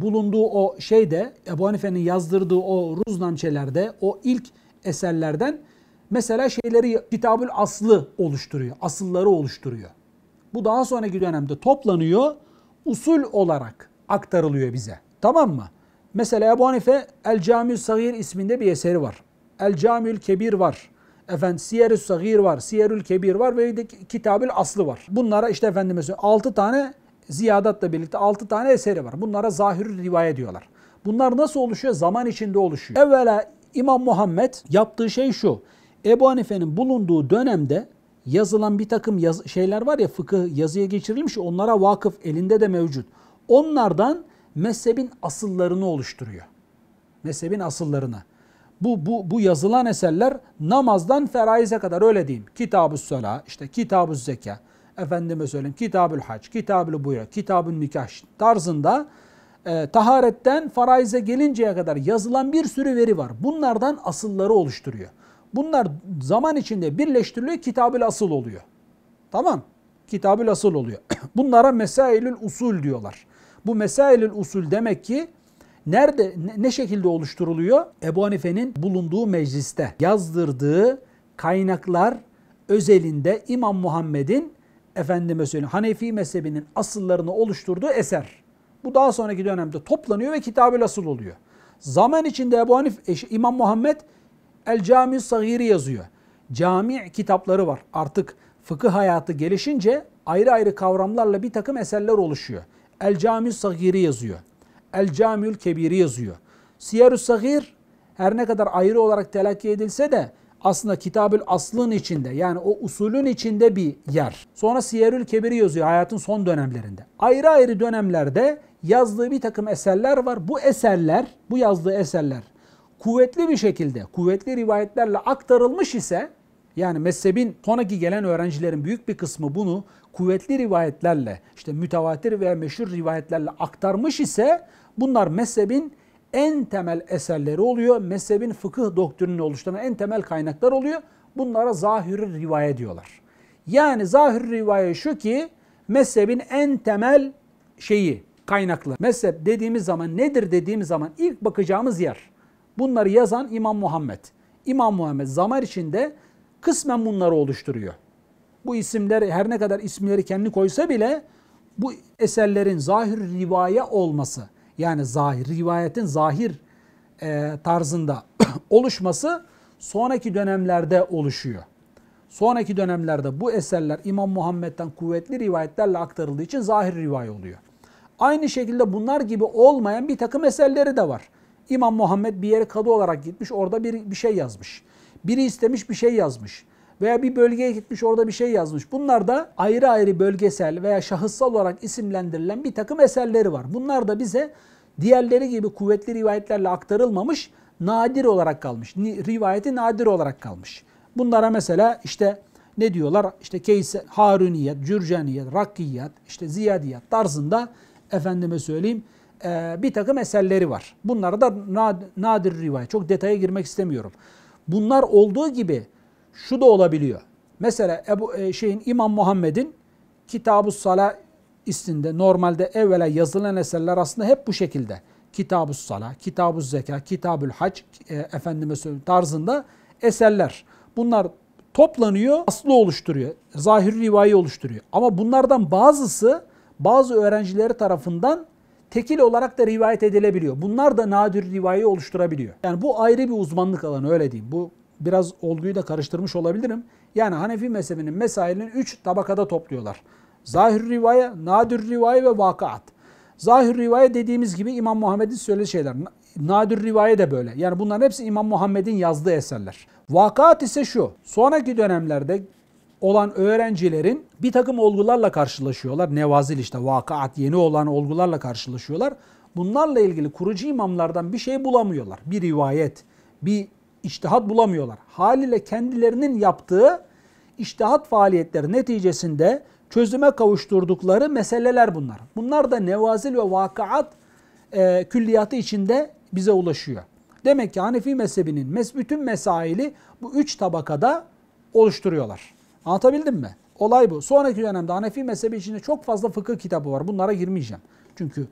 [SPEAKER 1] bulunduğu o şeyde Ebu Hanife'nin yazdırdığı o ruznamçelerde o ilk eserlerden mesela şeyleri Kitabül Aslı oluşturuyor. Asılları oluşturuyor. Bu daha sonraki dönemde toplanıyor usul olarak aktarılıyor bize. Tamam mı? Mesela Ebu Hanife El Camül Sagir isminde bir eseri var. El Camül Kebir var. Efendim Siyer-ül Sagir var, Siyerül Kebir var ve de Kitabül Aslı var. Bunlara işte efendim 6 tane ziyadatla birlikte 6 tane eseri var. Bunlara zahir rivayet diyorlar. Bunlar nasıl oluşuyor? Zaman içinde oluşuyor. Evvela İmam Muhammed yaptığı şey şu. Ebu Hanife'nin bulunduğu dönemde yazılan bir takım yaz şeyler var ya fıkıh yazıya geçirilmiş onlara vakıf elinde de mevcut. Onlardan mezhebin asıllarını oluşturuyor. Mezhebin asıllarını. Bu, bu, bu yazılan eserler namazdan feraize kadar öyle diyeyim. Kitab-ı Sala, işte Kitab-ı Zeka, efendime söyleyeyim Kitab-ül Hac, Kitab-ül Buyra, Kitab-ül Nikah tarzında e, taharetten faraize gelinceye kadar yazılan bir sürü veri var. Bunlardan asılları oluşturuyor. Bunlar zaman içinde birleştiriliyor, kitabül asıl oluyor. Tamam, kitabül asıl oluyor. Bunlara mesailül usul diyorlar. Bu mesailül usul demek ki nerede, ne şekilde oluşturuluyor? Ebu Hanife'nin bulunduğu mecliste yazdırdığı kaynaklar özelinde İmam Muhammed'in efendime söyleyeyim Hanefi mezhebinin asıllarını oluşturduğu eser. Bu daha sonraki dönemde toplanıyor ve kitabül asıl oluyor. Zaman içinde Ebu Hanif, e, İmam Muhammed El Cami Sagiri yazıyor. Cami kitapları var. Artık fıkıh hayatı gelişince ayrı ayrı kavramlarla bir takım eserler oluşuyor. El Cami Sagiri yazıyor. El Camiül Kebiri yazıyor. Siyer-ü Sagir her ne kadar ayrı olarak telakki edilse de aslında Kitabül Asl'ın içinde yani o usulün içinde bir yer. Sonra Siyerül Kebir'i yazıyor hayatın son dönemlerinde. Ayrı ayrı dönemlerde yazdığı bir takım eserler var. Bu eserler, bu yazdığı eserler kuvvetli bir şekilde, kuvvetli rivayetlerle aktarılmış ise yani mezhebin sonraki gelen öğrencilerin büyük bir kısmı bunu kuvvetli rivayetlerle, işte mütevatir veya meşhur rivayetlerle aktarmış ise bunlar mezhebin en temel eserleri oluyor. Mezhebin fıkıh doktrinini oluşturan en temel kaynaklar oluyor. Bunlara zahiri rivayet diyorlar. Yani zahir rivayet şu ki mezhebin en temel şeyi, kaynaklı. Mezhep dediğimiz zaman nedir dediğimiz zaman ilk bakacağımız yer Bunları yazan İmam Muhammed. İmam Muhammed zaman içinde kısmen bunları oluşturuyor. Bu isimleri her ne kadar isimleri kendi koysa bile bu eserlerin zahir rivaya olması yani zahir rivayetin zahir e, tarzında oluşması sonraki dönemlerde oluşuyor. Sonraki dönemlerde bu eserler İmam Muhammed'den kuvvetli rivayetlerle aktarıldığı için zahir rivayet oluyor. Aynı şekilde bunlar gibi olmayan bir takım eserleri de var. İmam Muhammed bir yere kadı olarak gitmiş orada bir, bir şey yazmış. Biri istemiş bir şey yazmış. Veya bir bölgeye gitmiş orada bir şey yazmış. Bunlar da ayrı ayrı bölgesel veya şahıssal olarak isimlendirilen bir takım eserleri var. Bunlar da bize diğerleri gibi kuvvetli rivayetlerle aktarılmamış nadir olarak kalmış. Rivayeti nadir olarak kalmış. Bunlara mesela işte ne diyorlar? İşte Keyse, Haruniyet, Cürceniyet, Rakkiyat, işte Ziyadiyat tarzında efendime söyleyeyim e, bir takım eserleri var. Bunlar da nadir rivayet. Çok detaya girmek istemiyorum. Bunlar olduğu gibi şu da olabiliyor. Mesela Ebu, e, şeyin İmam Muhammed'in Kitab-ı Sala isminde normalde evvela yazılan eserler aslında hep bu şekilde. Kitab-ı Sala, Kitab-ı Zeka, kitab Hac e, efendime söyleyeyim tarzında eserler. Bunlar toplanıyor, aslı oluşturuyor. Zahir rivayı oluşturuyor. Ama bunlardan bazısı bazı öğrencileri tarafından tekil olarak da rivayet edilebiliyor. Bunlar da nadir rivayi oluşturabiliyor. Yani bu ayrı bir uzmanlık alanı öyle diyeyim. Bu biraz olguyu da karıştırmış olabilirim. Yani Hanefi mezhebinin mesailini 3 tabakada topluyorlar. Zahir rivaye, nadir rivaye ve vakaat. Zahir rivaye dediğimiz gibi İmam Muhammed'in söylediği şeyler. Nadir rivaye de böyle. Yani bunların hepsi İmam Muhammed'in yazdığı eserler. Vakaat ise şu. Sonraki dönemlerde olan öğrencilerin bir takım olgularla karşılaşıyorlar. Nevazil işte vakaat yeni olan olgularla karşılaşıyorlar. Bunlarla ilgili kurucu imamlardan bir şey bulamıyorlar. Bir rivayet, bir iştihat bulamıyorlar. Haliyle kendilerinin yaptığı iştihat faaliyetleri neticesinde çözüme kavuşturdukları meseleler bunlar. Bunlar da nevazil ve vakaat e, külliyatı içinde bize ulaşıyor. Demek ki Hanefi mezhebinin mes bütün mesaili bu üç tabakada oluşturuyorlar. Anlatabildim mi? Olay bu. Sonraki dönemde Hanefi mezhebi içinde çok fazla fıkıh kitabı var. Bunlara girmeyeceğim. Çünkü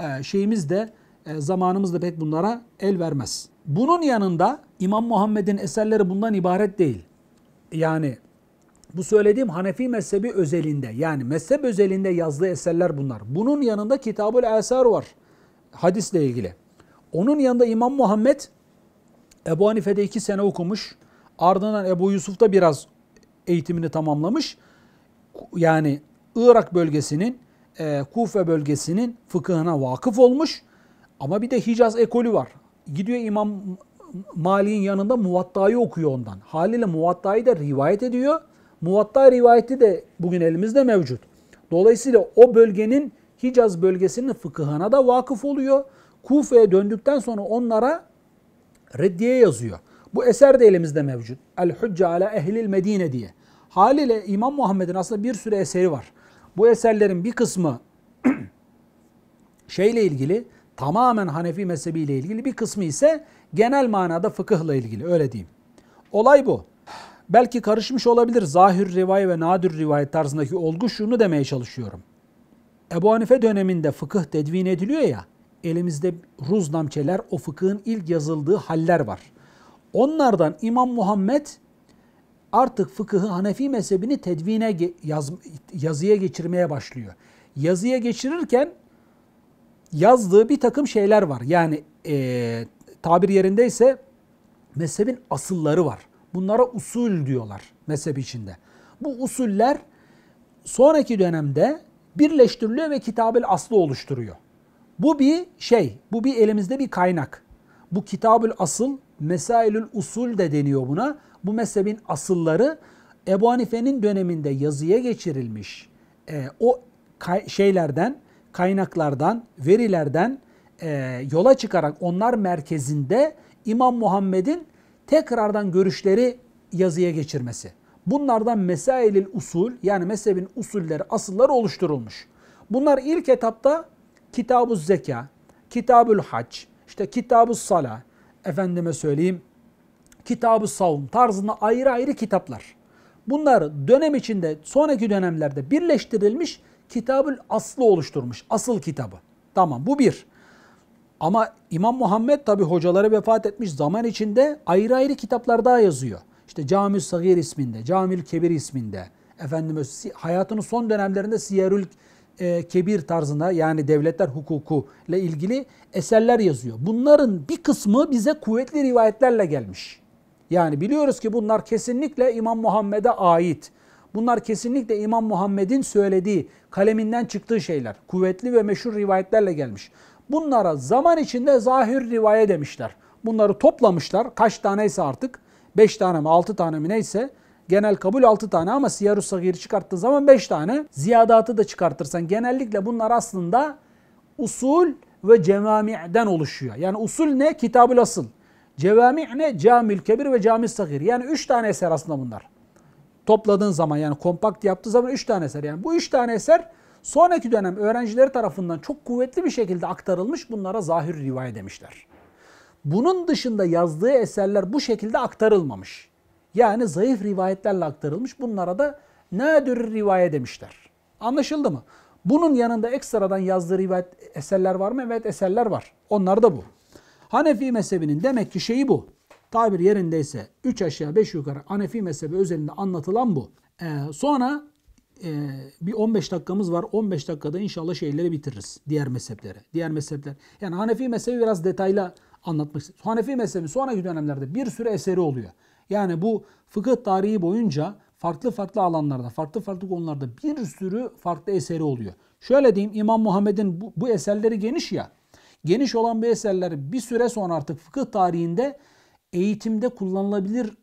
[SPEAKER 1] e, şeyimiz de e, zamanımız da pek bunlara el vermez. Bunun yanında İmam Muhammed'in eserleri bundan ibaret değil. Yani bu söylediğim Hanefi mezhebi özelinde yani mezhep özelinde yazdığı eserler bunlar. Bunun yanında Kitabul Esar var. Hadisle ilgili. Onun yanında İmam Muhammed Ebu Hanife'de iki sene okumuş. Ardından Ebu Yusuf'ta biraz eğitimini tamamlamış. Yani Irak bölgesinin, e, Kufe bölgesinin fıkhına vakıf olmuş. Ama bir de Hicaz ekolü var. Gidiyor İmam Mali'nin yanında Muvatta'yı okuyor ondan. Haliyle Muvatta'yı da rivayet ediyor. Muvatta rivayeti de bugün elimizde mevcut. Dolayısıyla o bölgenin Hicaz bölgesinin fıkhına da vakıf oluyor. Kufe'ye döndükten sonra onlara reddiye yazıyor. Bu eser de elimizde mevcut. El Hucce ala ehlil Medine diye. Haliyle İmam Muhammed'in aslında bir sürü eseri var. Bu eserlerin bir kısmı şeyle ilgili tamamen Hanefi mezhebiyle ilgili bir kısmı ise genel manada fıkıhla ilgili öyle diyeyim. Olay bu. Belki karışmış olabilir zahir rivayet ve nadir rivayet tarzındaki olgu şunu demeye çalışıyorum. Ebu Hanife döneminde fıkıh tedvin ediliyor ya elimizde ruz namçeler o fıkıhın ilk yazıldığı haller var. Onlardan İmam Muhammed artık fıkıhı Hanefi mezhebini tedvine yaz, yazıya geçirmeye başlıyor. Yazıya geçirirken yazdığı bir takım şeyler var. Yani e, tabir yerindeyse mezhebin asılları var. Bunlara usul diyorlar mezhep içinde. Bu usuller sonraki dönemde birleştiriliyor ve kitabel aslı oluşturuyor. Bu bir şey, bu bir elimizde bir kaynak. Bu kitabül asıl Mesailül usul de deniyor buna. Bu mezhebin asılları Ebu Hanife'nin döneminde yazıya geçirilmiş e, o kay- şeylerden, kaynaklardan, verilerden e, yola çıkarak onlar merkezinde İmam Muhammed'in tekrardan görüşleri yazıya geçirmesi. Bunlardan mesailül usul yani mezhebin usulleri, asılları oluşturulmuş. Bunlar ilk etapta Kitab-ı Zeka, Kitabül Hac, işte Kitab-ı Sala, efendime söyleyeyim Kitabı savun tarzında ayrı ayrı kitaplar. Bunlar dönem içinde sonraki dönemlerde birleştirilmiş kitabül aslı oluşturmuş. Asıl kitabı. Tamam bu bir. Ama İmam Muhammed tabi hocaları vefat etmiş zaman içinde ayrı ayrı kitaplar daha yazıyor. İşte Camül Sagir isminde, Camül Kebir isminde, efendime hayatının son dönemlerinde Siyerül e, kebir tarzına yani devletler hukuku ile ilgili eserler yazıyor. Bunların bir kısmı bize kuvvetli rivayetlerle gelmiş. Yani biliyoruz ki bunlar kesinlikle İmam Muhammed'e ait. Bunlar kesinlikle İmam Muhammed'in söylediği, kaleminden çıktığı şeyler. Kuvvetli ve meşhur rivayetlerle gelmiş. Bunlara zaman içinde zahir rivaye demişler. Bunları toplamışlar. Kaç taneyse artık. Beş tane mi altı tane mi neyse Genel kabul 6 tane ama Siyarus Sagir'i çıkarttığın zaman 5 tane. Ziyadatı da çıkartırsan genellikle bunlar aslında usul ve cevami'den oluşuyor. Yani usul ne? Kitabül asıl. Cevami ne? Camil kebir ve camil sagir. Yani 3 tane eser aslında bunlar. Topladığın zaman yani kompakt yaptığı zaman 3 tane eser. Yani bu 3 tane eser sonraki dönem öğrencileri tarafından çok kuvvetli bir şekilde aktarılmış bunlara zahir rivayet demişler. Bunun dışında yazdığı eserler bu şekilde aktarılmamış. Yani zayıf rivayetlerle aktarılmış. Bunlara da nadir rivayet demişler. Anlaşıldı mı? Bunun yanında ekstradan yazdığı rivayet eserler var mı? Evet eserler var. Onlar da bu. Hanefi mezhebinin demek ki şeyi bu. Tabir yerindeyse 3 aşağı 5 yukarı Hanefi mezhebi özelinde anlatılan bu. Ee, sonra e, bir 15 dakikamız var. 15 dakikada inşallah şeyleri bitiririz. Diğer mezhepleri. Diğer mezhepler. Yani Hanefi mezhebi biraz detayla anlatmış. Hanefi mezhebi sonraki dönemlerde bir sürü eseri oluyor. Yani bu fıkıh tarihi boyunca farklı farklı alanlarda, farklı farklı konularda bir sürü farklı eseri oluyor. Şöyle diyeyim İmam Muhammed'in bu, bu eserleri geniş ya. Geniş olan bu eserler bir süre sonra artık fıkıh tarihinde eğitimde kullanılabilir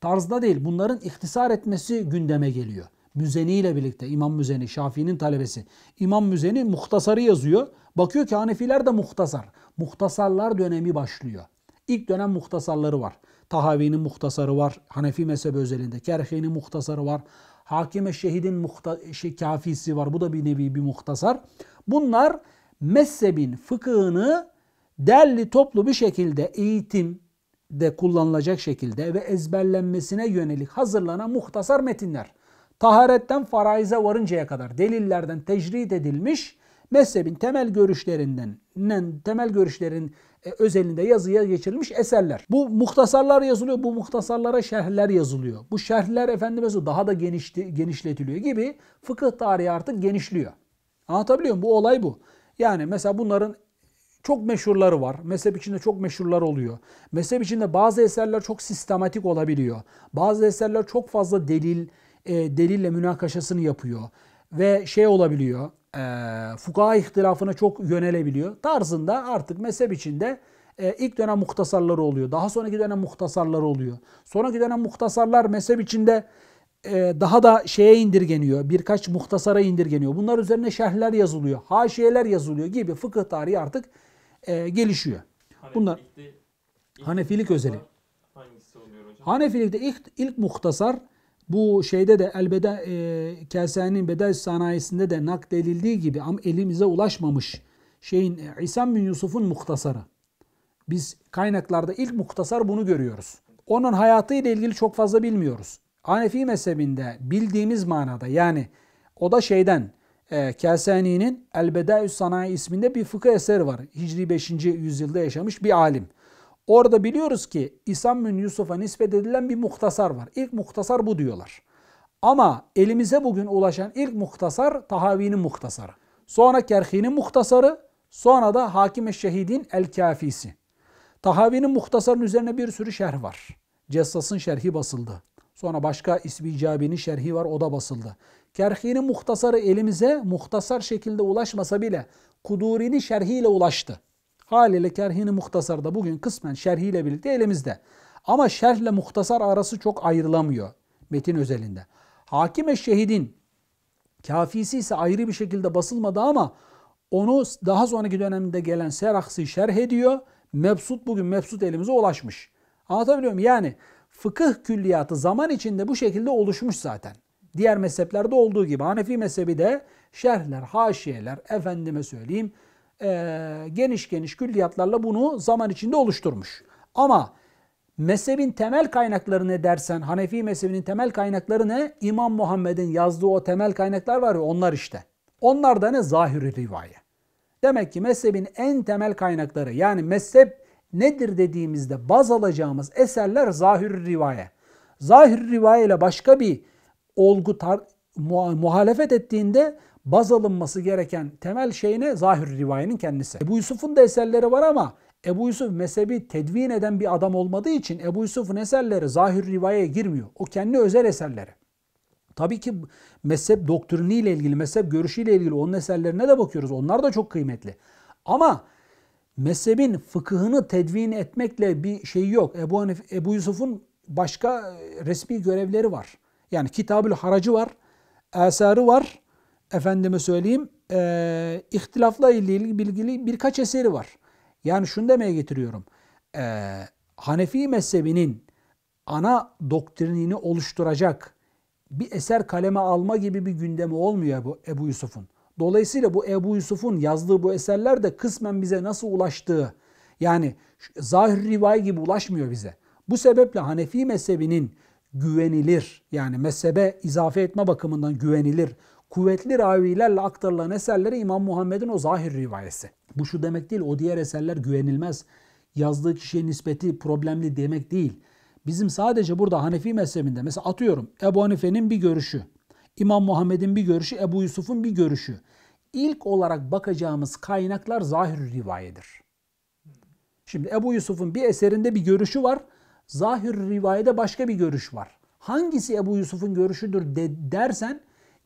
[SPEAKER 1] tarzda değil. Bunların iktisar etmesi gündeme geliyor. Müzeni ile birlikte İmam Müzeni Şafii'nin talebesi. İmam Müzeni muhtasarı yazıyor. Bakıyor ki Hanefiler de muhtasar. Muhtasarlar dönemi başlıyor. İlk dönem muhtasarları var. Tahavi'nin muhtasarı var. Hanefi mezhebi özelinde. Kerhi'nin muhtasarı var. Hakime Şehid'in muhta, şey, kafisi var. Bu da bir nevi bir muhtasar. Bunlar mezhebin fıkhını derli toplu bir şekilde eğitim, de kullanılacak şekilde ve ezberlenmesine yönelik hazırlanan muhtasar metinler. Taharetten faraize varıncaya kadar delillerden tecrid edilmiş mezhebin temel görüşlerinden temel görüşlerin e, özelinde yazıya geçirilmiş eserler. Bu muhtasarlar yazılıyor, bu muhtasarlara şerhler yazılıyor. Bu şerhler efendime daha da genişti, genişletiliyor gibi fıkıh tarihi artık genişliyor. Anlatabiliyor muyum? Bu olay bu. Yani mesela bunların çok meşhurları var. Mezhep içinde çok meşhurlar oluyor. Mezhep içinde bazı eserler çok sistematik olabiliyor. Bazı eserler çok fazla delil, e, delille münakaşasını yapıyor. Ve şey olabiliyor, e, fukaha ihtilafına çok yönelebiliyor. Tarzında artık mezhep içinde e, ilk dönem muhtasarları oluyor. Daha sonraki dönem muhtasarları oluyor. Sonraki dönem muhtasarlar mezhep içinde e, daha da şeye indirgeniyor. Birkaç muhtasara indirgeniyor. Bunlar üzerine şerhler yazılıyor. Haşiyeler yazılıyor gibi fıkıh tarihi artık e, gelişiyor. Bunlar Hanefilik özeli. Hanefilikte ilk, ilk muhtasar bu şeyde de elbeda e, Kase'nin bedel sanayisinde de nakledildiği gibi ama elimize ulaşmamış şeyin e, İsa bin Yusuf'un muhtasarı. Biz kaynaklarda ilk muhtasar bunu görüyoruz. Onun hayatıyla ilgili çok fazla bilmiyoruz. Hanefi mezhebinde bildiğimiz manada yani o da şeyden e, Kasani'nin El Sanayi isminde bir fıkıh eseri var. Hicri 5. yüzyılda yaşamış bir alim. Orada biliyoruz ki İsam bin Yusuf'a nispet edilen bir muhtasar var. İlk muhtasar bu diyorlar. Ama elimize bugün ulaşan ilk muhtasar Tahavi'nin muhtasarı. Sonra Kerhi'nin muhtasarı, sonra da hakim Şehid'in El-Kafisi. Tahavi'nin muhtasarının üzerine bir sürü şerh var. Cessas'ın şerhi basıldı. Sonra başka İsmi Cabi'nin şerhi var o da basıldı. Kerhi'nin muhtasarı elimize muhtasar şekilde ulaşmasa bile Kuduri'nin şerhiyle ulaştı. Haliyle kerhini muhtasarda bugün kısmen şerhiyle birlikte elimizde. Ama şerhle muhtasar arası çok ayrılamıyor metin özelinde. Hakime şehidin kafisi ise ayrı bir şekilde basılmadı ama onu daha sonraki dönemde gelen Seraksi şerh ediyor. Mebsut bugün mebsut elimize ulaşmış. Anlatabiliyor muyum? Yani fıkıh külliyatı zaman içinde bu şekilde oluşmuş zaten. Diğer mezheplerde olduğu gibi Hanefi mezhebi de şerhler, haşiyeler, efendime söyleyeyim e, geniş geniş külliyatlarla bunu zaman içinde oluşturmuş. Ama mezhebin temel kaynakları ne dersen, Hanefi mezhebinin temel kaynakları ne? İmam Muhammed'in yazdığı o temel kaynaklar var ya onlar işte. Onlar da ne? Zahiri rivaye. Demek ki mezhebin en temel kaynakları yani mezhep nedir dediğimizde baz alacağımız eserler zahir rivaye. Zahir rivaye ile başka bir olgu tar- muhalefet ettiğinde baz alınması gereken temel şey ne? Zahir rivayenin kendisi. Ebu Yusuf'un da eserleri var ama Ebu Yusuf mezhebi tedvin eden bir adam olmadığı için Ebu Yusuf'un eserleri zahir rivayeye girmiyor. O kendi özel eserleri. Tabii ki mezhep doktriniyle ilgili, mezhep görüşüyle ilgili onun eserlerine de bakıyoruz. Onlar da çok kıymetli. Ama mezhebin fıkhını tedvin etmekle bir şey yok. Ebu, Hanif, Ebu Yusuf'un başka resmi görevleri var. Yani Kitabül Haracı var, eserı var, efendime söyleyeyim e, ihtilafla ilgili bilgili birkaç eseri var. Yani şunu demeye getiriyorum. E, Hanefi mezhebinin ana doktrinini oluşturacak bir eser kaleme alma gibi bir gündemi olmuyor bu Ebu Yusuf'un. Dolayısıyla bu Ebu Yusuf'un yazdığı bu eserler de kısmen bize nasıl ulaştığı yani zahir rivay gibi ulaşmıyor bize. Bu sebeple Hanefi mezhebinin güvenilir yani mezhebe izafe etme bakımından güvenilir kuvvetli ravilerle aktarılan eserleri İmam Muhammed'in o zahir rivayesi. Bu şu demek değil, o diğer eserler güvenilmez. Yazdığı kişiye nispeti problemli demek değil. Bizim sadece burada Hanefi mezhebinde mesela atıyorum Ebu Hanife'nin bir görüşü, İmam Muhammed'in bir görüşü, Ebu Yusuf'un bir görüşü. İlk olarak bakacağımız kaynaklar zahir rivayedir. Şimdi Ebu Yusuf'un bir eserinde bir görüşü var. Zahir rivayede başka bir görüş var. Hangisi Ebu Yusuf'un görüşüdür de dersen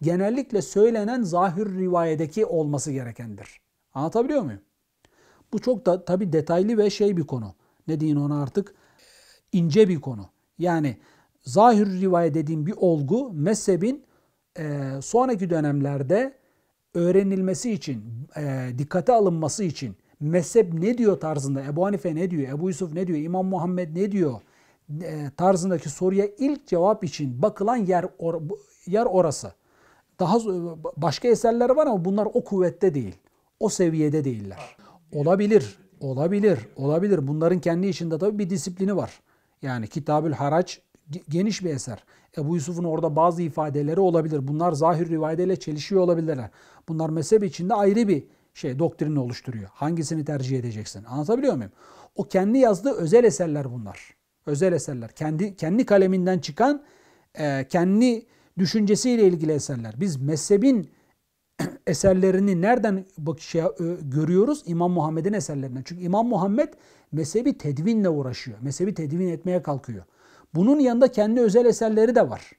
[SPEAKER 1] genellikle söylenen zahir rivayedeki olması gerekendir. Anlatabiliyor muyum? Bu çok da tabi detaylı ve şey bir konu. Ne diyeyim ona artık? ince bir konu. Yani zahir rivayet dediğim bir olgu mezhebin e, sonraki dönemlerde öğrenilmesi için, e, dikkate alınması için mezhep ne diyor tarzında, Ebu Hanife ne diyor, Ebu Yusuf ne diyor, İmam Muhammed ne diyor e, tarzındaki soruya ilk cevap için bakılan yer or, yer orası. Daha başka eserler var ama bunlar o kuvvette değil. O seviyede değiller. Olabilir, olabilir, olabilir. Bunların kendi içinde tabii bir disiplini var. Yani Kitabül Haraç geniş bir eser. Ebu Yusuf'un orada bazı ifadeleri olabilir. Bunlar zahir rivayetle çelişiyor olabilirler. Bunlar mezhep içinde ayrı bir şey doktrini oluşturuyor. Hangisini tercih edeceksin? Anlatabiliyor muyum? O kendi yazdığı özel eserler bunlar. Özel eserler. Kendi kendi kaleminden çıkan, kendi düşüncesiyle ilgili eserler. Biz mezhebin eserlerini nereden bakışa e, görüyoruz? İmam Muhammed'in eserlerinden. Çünkü İmam Muhammed mezhebi tedvinle uğraşıyor. Mezhebi tedvin etmeye kalkıyor. Bunun yanında kendi özel eserleri de var.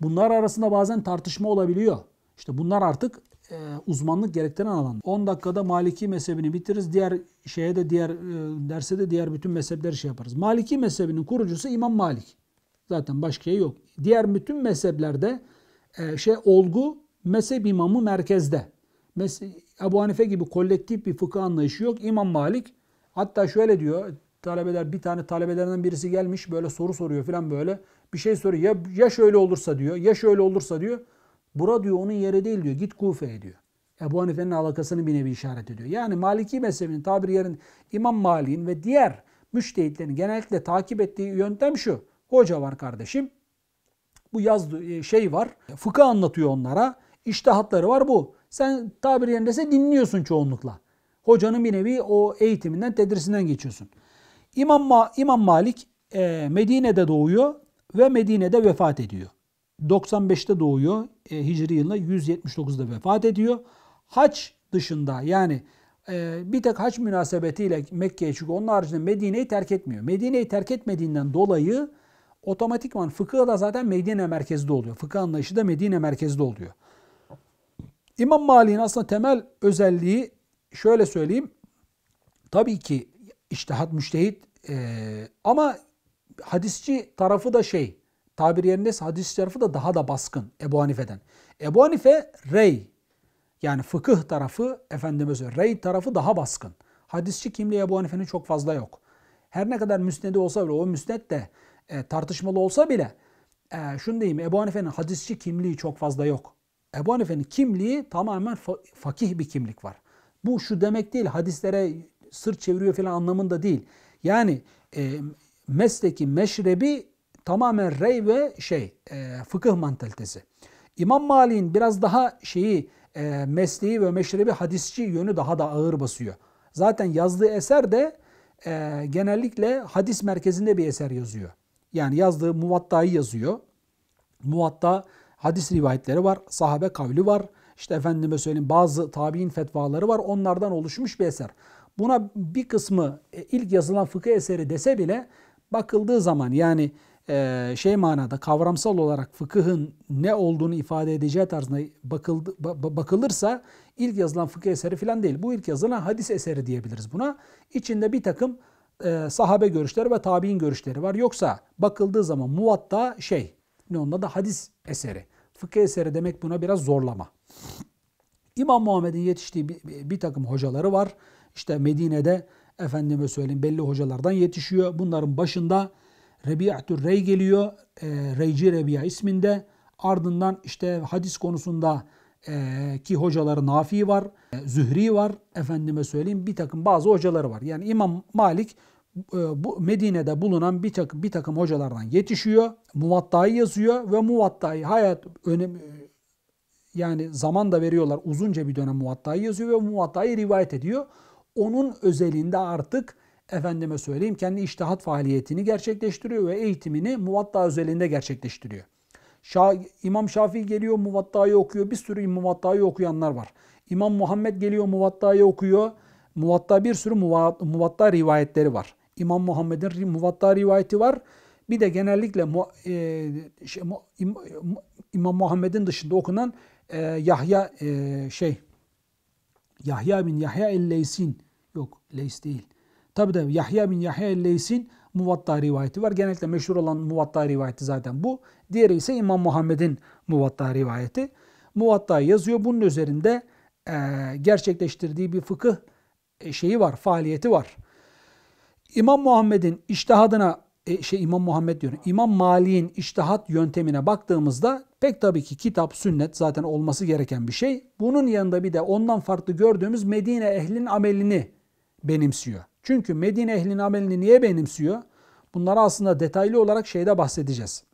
[SPEAKER 1] Bunlar arasında bazen tartışma olabiliyor. İşte bunlar artık e, uzmanlık gerektiren alan. 10 dakikada Maliki mezhebini bitiririz. Diğer şeye de diğer e, derse de diğer bütün mezhepleri şey yaparız. Maliki mezhebinin kurucusu İmam Malik. Zaten başka yok diğer bütün mezheplerde e, şey olgu mezhep imamı merkezde. Mes Ebu Hanife gibi kolektif bir fıkıh anlayışı yok. İmam Malik hatta şöyle diyor talebeler bir tane talebelerinden birisi gelmiş böyle soru soruyor falan böyle bir şey soruyor. Ya, ya şöyle olursa diyor ya şöyle olursa diyor. Bura diyor onun yeri değil diyor git Kufe'ye diyor. Ebu Hanife'nin alakasını bir nevi işaret ediyor. Yani Maliki mezhebinin tabir yerin İmam Malik'in ve diğer müştehitlerin genellikle takip ettiği yöntem şu. Hoca var kardeşim. Bu yaz e, şey var. Fıkıh anlatıyor onlara. İştihatları var bu. Sen tabir yerindeyse dinliyorsun çoğunlukla. Hocanın bir nevi o eğitiminden, tedrisinden geçiyorsun. İmam, Ma İmam Malik e, Medine'de doğuyor ve Medine'de vefat ediyor. 95'te doğuyor. E, Hicri yılında 179'da vefat ediyor. Haç dışında yani e, bir tek haç münasebetiyle Mekke'ye çıkıyor. Onun haricinde Medine'yi terk etmiyor. Medine'yi terk etmediğinden dolayı otomatikman fıkıh da zaten Medine merkezde oluyor. Fıkıh anlayışı da Medine merkezde oluyor. İmam Malik'in aslında temel özelliği şöyle söyleyeyim. Tabii ki iştihat müştehit e, ama hadisçi tarafı da şey tabir yerindeyse hadisçi tarafı da daha da baskın Ebu Hanife'den. Ebu Hanife rey yani fıkıh tarafı efendimiz rey tarafı daha baskın. Hadisçi kimliği Ebu Hanife'nin çok fazla yok. Her ne kadar müsnedi olsa bile o müsned de e, tartışmalı olsa bile e, şunu diyeyim Ebu Hanife'nin hadisçi kimliği çok fazla yok. Ebu Hanife'nin kimliği tamamen fa fakih bir kimlik var. Bu şu demek değil hadislere sırt çeviriyor falan anlamında değil. Yani e, mesleki meşrebi tamamen rey ve şey e, fıkıh mantalitesi. İmam Malik'in biraz daha şeyi e, mesleği ve meşrebi hadisçi yönü daha da ağır basıyor. Zaten yazdığı eser de e, genellikle hadis merkezinde bir eser yazıyor. Yani yazdığı muvattayı yazıyor. Muvatta hadis rivayetleri var, sahabe kavli var. İşte efendime söyleyeyim bazı tabi'in fetvaları var. Onlardan oluşmuş bir eser. Buna bir kısmı e, ilk yazılan fıkıh eseri dese bile bakıldığı zaman yani e, şey manada kavramsal olarak fıkıhın ne olduğunu ifade edeceği tarzında bakılırsa ilk yazılan fıkıh eseri filan değil. Bu ilk yazılan hadis eseri diyebiliriz buna. İçinde bir takım e, sahabe görüşleri ve tabi'in görüşleri var. Yoksa bakıldığı zaman muvatta şey ne onda da hadis eseri. Fıkıh eseri demek buna biraz zorlama. İmam Muhammed'in yetiştiği bir, bir takım hocaları var. İşte Medine'de efendime söyleyeyim belli hocalardan yetişiyor. Bunların başında Rebi'atür Rey geliyor. E, Reyci Rebiya isminde. Ardından işte hadis konusunda e, ki hocaları Nafi var, e, Zühri var, efendime söyleyeyim bir takım bazı hocaları var. Yani İmam Malik e, bu Medine'de bulunan bir takım, bir takım hocalardan yetişiyor. Muvatta'yı yazıyor ve Muvatta'yı hayat önemi e, yani zaman da veriyorlar. Uzunca bir dönem Muvatta'yı yazıyor ve Muvatta'yı rivayet ediyor. Onun özelinde artık efendime söyleyeyim kendi iştihat faaliyetini gerçekleştiriyor ve eğitimini Muvatta özelinde gerçekleştiriyor. Şa İmam Şafii geliyor Muvatta'yı okuyor. Bir sürü Muvatta'yı okuyanlar var. İmam Muhammed geliyor Muvatta'yı okuyor. Muvatta bir sürü muvatta rivayetleri var. İmam Muhammed'in muvatta rivayeti var. Bir de genellikle e, şey, İmam Muhammed'in dışında okunan e, Yahya e, şey Yahya bin Yahya el-Leysin yok Leys değil. Tabi de Yahya bin Yahya el-Leys'in Muvatta rivayeti var. Genellikle meşhur olan Muvatta rivayeti zaten bu. Diğeri ise İmam Muhammed'in Muvatta rivayeti. Muvatta yazıyor. Bunun üzerinde gerçekleştirdiği bir fıkıh şeyi var, faaliyeti var. İmam Muhammed'in iştihadına e, şey İmam Muhammed diyorum. İmam Mali'nin iştihat yöntemine baktığımızda pek tabii ki kitap, sünnet zaten olması gereken bir şey. Bunun yanında bir de ondan farklı gördüğümüz Medine ehlinin amelini benimsiyor. Çünkü Medine ehlinin amelini niye benimsiyor? Bunları aslında detaylı olarak şeyde bahsedeceğiz.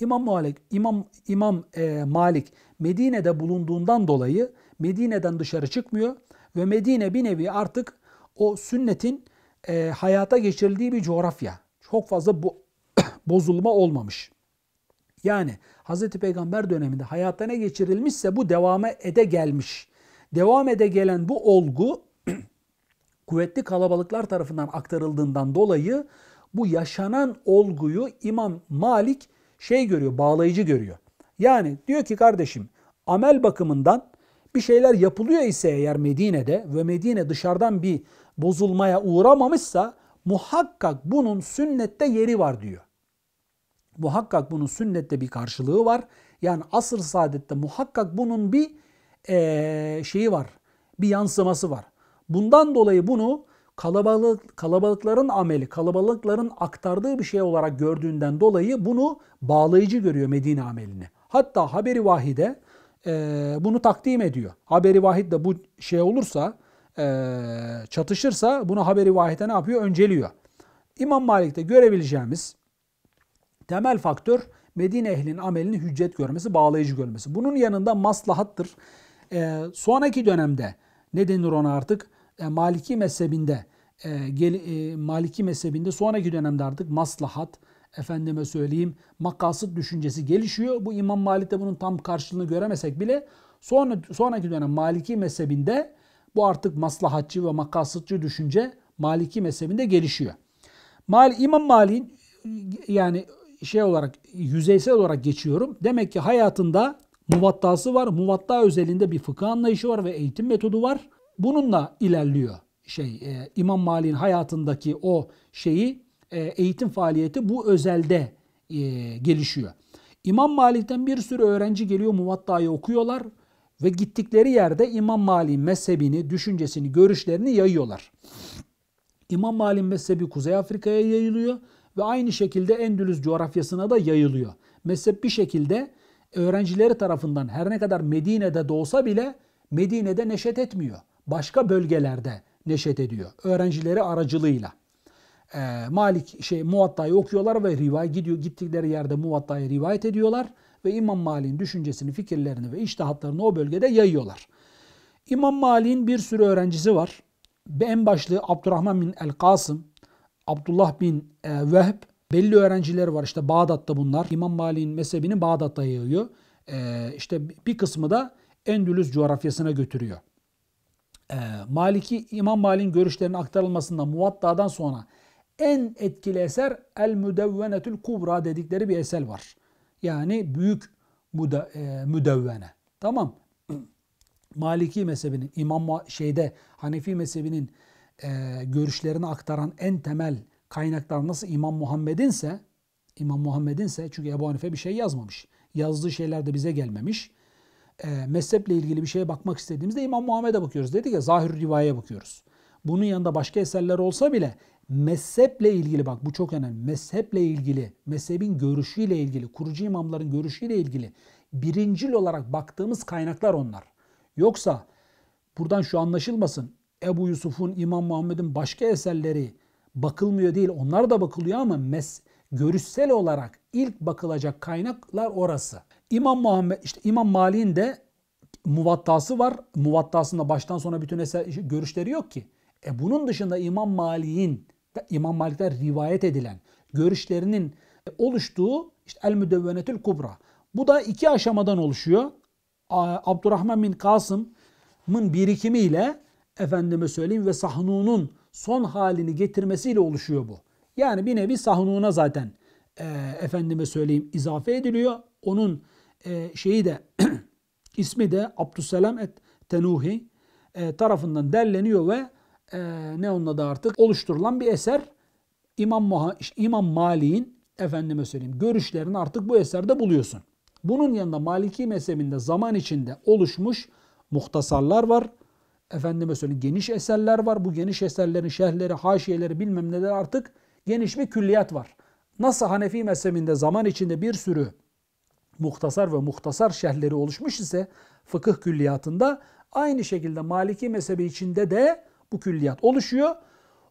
[SPEAKER 1] İmam Malik, İmam İmam e, Malik Medine'de bulunduğundan dolayı Medine'den dışarı çıkmıyor ve Medine bir nevi artık o sünnetin e, hayata geçirildiği bir coğrafya. Çok fazla bu bozulma olmamış. Yani Hz. Peygamber döneminde hayata ne geçirilmişse bu devame ede gelmiş. Devam ede gelen bu olgu kuvvetli kalabalıklar tarafından aktarıldığından dolayı bu yaşanan olguyu İmam Malik şey görüyor, bağlayıcı görüyor. Yani diyor ki kardeşim amel bakımından bir şeyler yapılıyor ise eğer Medine'de ve Medine dışarıdan bir bozulmaya uğramamışsa muhakkak bunun sünnette yeri var diyor. Muhakkak bunun sünnette bir karşılığı var. Yani asr saadette muhakkak bunun bir e, şeyi var. Bir yansıması var. Bundan dolayı bunu kalabalık, kalabalıkların ameli, kalabalıkların aktardığı bir şey olarak gördüğünden dolayı bunu bağlayıcı görüyor Medine amelini. Hatta haberi vahide e, bunu takdim ediyor. Haberi vahid de bu şey olursa, e, çatışırsa bunu haberi vahide ne yapıyor? Önceliyor. İmam Malik'te görebileceğimiz temel faktör Medine ehlinin amelini hüccet görmesi, bağlayıcı görmesi. Bunun yanında maslahattır. E, sonraki dönemde ne denir ona artık? E, Maliki mezhebinde e, gel, e, Maliki mezhebinde sonraki dönemde artık maslahat efendime söyleyeyim makasıt düşüncesi gelişiyor. Bu İmam Malik'te bunun tam karşılığını göremesek bile sonra, sonraki dönem Maliki mezhebinde bu artık maslahatçı ve makasıtçı düşünce Maliki mezhebinde gelişiyor. Mal, İmam Malik'in yani şey olarak yüzeysel olarak geçiyorum. Demek ki hayatında muvattası var. Muvatta özelinde bir fıkıh anlayışı var ve eğitim metodu var. Bununla ilerliyor şey e, İmam Malik'in hayatındaki o şeyi e, eğitim faaliyeti bu özelde e, gelişiyor. İmam Malik'ten bir sürü öğrenci geliyor Muvatta'yı okuyorlar ve gittikleri yerde İmam Malik'in mezhebini, düşüncesini, görüşlerini yayıyorlar. İmam Malik'in mezhebi Kuzey Afrika'ya yayılıyor ve aynı şekilde Endülüs coğrafyasına da yayılıyor. Mezhep bir şekilde öğrencileri tarafından her ne kadar Medine'de doğsa bile Medine'de neşet etmiyor. Başka bölgelerde neşet ediyor. Öğrencileri aracılığıyla. E, Malik şey Muvatta'yı okuyorlar ve rivayet gidiyor gittikleri yerde Muvatta'yı rivayet ediyorlar ve İmam Malik'in düşüncesini, fikirlerini ve iştahatlarını o bölgede yayıyorlar. İmam Malik'in bir sürü öğrencisi var. En başlığı Abdurrahman bin El-Kasım, Abdullah bin e, Vehb, belli öğrenciler var. işte Bağdat'ta bunlar. İmam Malik'in mezhebini Bağdat'ta yayıyor. E, işte bir kısmı da Endülüs coğrafyasına götürüyor. E, Maliki İmam Malik'in görüşlerinin aktarılmasında Muvatta'dan sonra en etkili eser El Müdevvenetül Kubra dedikleri bir eser var. Yani büyük müde, e, müdevvene. Tamam. Maliki mezhebinin, İmam şeyde Hanefi mezhebinin e, görüşlerini aktaran en temel kaynaklar nasıl İmam Muhammed'inse İmam Muhammed'inse çünkü Ebu Hanife bir şey yazmamış. Yazdığı şeyler de bize gelmemiş. E, mezheple ilgili bir şeye bakmak istediğimizde İmam Muhammed'e bakıyoruz. Dedik ya zahir rivayeye bakıyoruz. Bunun yanında başka eserler olsa bile mezheple ilgili bak bu çok önemli. Mezheple ilgili, mezhebin görüşüyle ilgili, kurucu imamların görüşüyle ilgili birincil olarak baktığımız kaynaklar onlar. Yoksa buradan şu anlaşılmasın. Ebu Yusuf'un, İmam Muhammed'in başka eserleri bakılmıyor değil. Onlar da bakılıyor ama mes görüşsel olarak ilk bakılacak kaynaklar orası. İmam Muhammed işte İmam Mali'nin de muvattası var. Muvattasında baştan sona bütün eser görüşleri yok ki. E bunun dışında İmam Mali'nin İmam Malik'ten rivayet edilen görüşlerinin e, oluştuğu işte El Müdevvenetül Kubra. Bu da iki aşamadan oluşuyor. Abdurrahman bin Kasım'ın birikimiyle efendime söyleyeyim ve Sahnun'un son halini getirmesiyle oluşuyor bu. Yani bir nevi Sahnun'a zaten e, efendime söyleyeyim izafe ediliyor. Onun e, şeyi de ismi de Abdüsselam et Tenuhi e, tarafından derleniyor ve ee, ne onun adı artık oluşturulan bir eser. İmam, Muha, İmam Malik'in efendime söyleyeyim görüşlerini artık bu eserde buluyorsun. Bunun yanında Maliki mezhebinde zaman içinde oluşmuş muhtasarlar var. Efendime söyleyeyim geniş eserler var. Bu geniş eserlerin şerhleri, haşiyeleri bilmem neler artık geniş bir külliyat var. Nasıl Hanefi mezhebinde zaman içinde bir sürü muhtasar ve muhtasar şerhleri oluşmuş ise fıkıh külliyatında aynı şekilde Maliki mezhebi içinde de bu külliyat oluşuyor.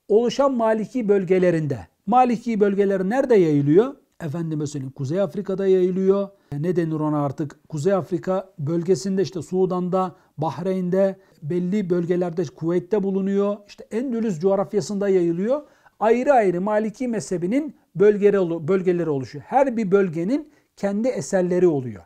[SPEAKER 1] Oluşan Maliki bölgelerinde. Maliki bölgeler nerede yayılıyor? Efendime söyleyeyim Kuzey Afrika'da yayılıyor. E, ne denir ona artık? Kuzey Afrika bölgesinde işte Sudan'da, Bahreyn'de, belli bölgelerde Kuveyt'te bulunuyor. İşte Endülüs coğrafyasında yayılıyor. Ayrı ayrı Maliki mezhebinin bölgeleri, bölgeleri oluşuyor. Her bir bölgenin kendi eserleri oluyor.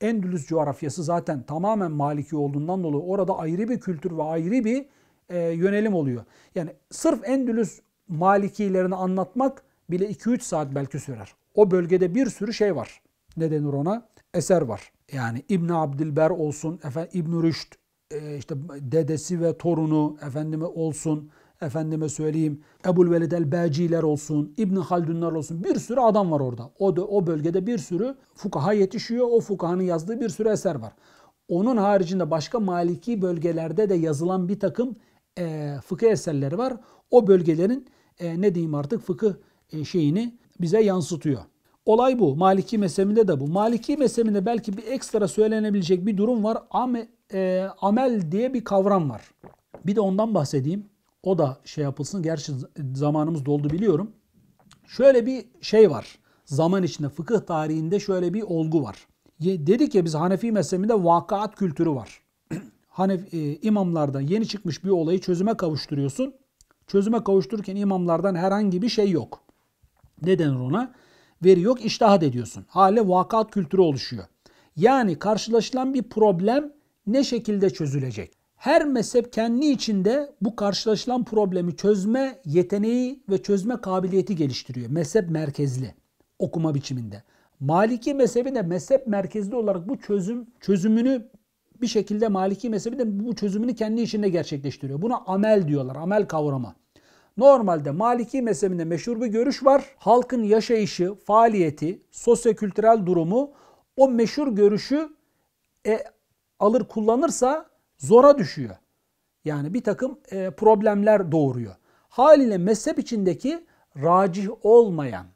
[SPEAKER 1] Endülüs coğrafyası zaten tamamen Maliki olduğundan dolayı orada ayrı bir kültür ve ayrı bir e, yönelim oluyor. Yani sırf Endülüs Malikilerini anlatmak bile 2-3 saat belki sürer. O bölgede bir sürü şey var. Ne denir ona? Eser var. Yani İbn Abdilber olsun, efendim İbn Rüşd e, işte dedesi ve torunu efendime olsun, efendime söyleyeyim Ebul Velid el-Baciler olsun, İbn Haldunlar olsun bir sürü adam var orada. O da, o bölgede bir sürü fukaha yetişiyor. O fukahanın yazdığı bir sürü eser var. Onun haricinde başka Maliki bölgelerde de yazılan bir takım e, fıkıh eserleri var. O bölgelerin e, ne diyeyim artık fıkıh e, şeyini bize yansıtıyor. Olay bu. Maliki mezhebinde de bu. Maliki mezhebinde belki bir ekstra söylenebilecek bir durum var. Ame, e, amel diye bir kavram var. Bir de ondan bahsedeyim. O da şey yapılsın. Gerçi zamanımız doldu biliyorum. Şöyle bir şey var. Zaman içinde fıkıh tarihinde şöyle bir olgu var. Dedik ya biz Hanefi mezhebinde vakaat kültürü var. Hanef, e, imamlardan yeni çıkmış bir olayı çözüme kavuşturuyorsun. Çözüme kavuştururken imamlardan herhangi bir şey yok. Ne denir ona? Veri yok, iştahat ediyorsun. Hale vakat kültürü oluşuyor. Yani karşılaşılan bir problem ne şekilde çözülecek? Her mezhep kendi içinde bu karşılaşılan problemi çözme yeteneği ve çözme kabiliyeti geliştiriyor. Mezhep merkezli okuma biçiminde. Maliki mezhebi de mezhep merkezli olarak bu çözüm çözümünü bir şekilde Maliki mezhebi bu çözümünü kendi içinde gerçekleştiriyor. Buna amel diyorlar. Amel kavramı. Normalde Maliki mezhebinde meşhur bir görüş var. Halkın yaşayışı, faaliyeti, sosyokültürel durumu o meşhur görüşü e, alır kullanırsa zora düşüyor. Yani bir takım e, problemler doğuruyor. Haliyle mezhep içindeki racih olmayan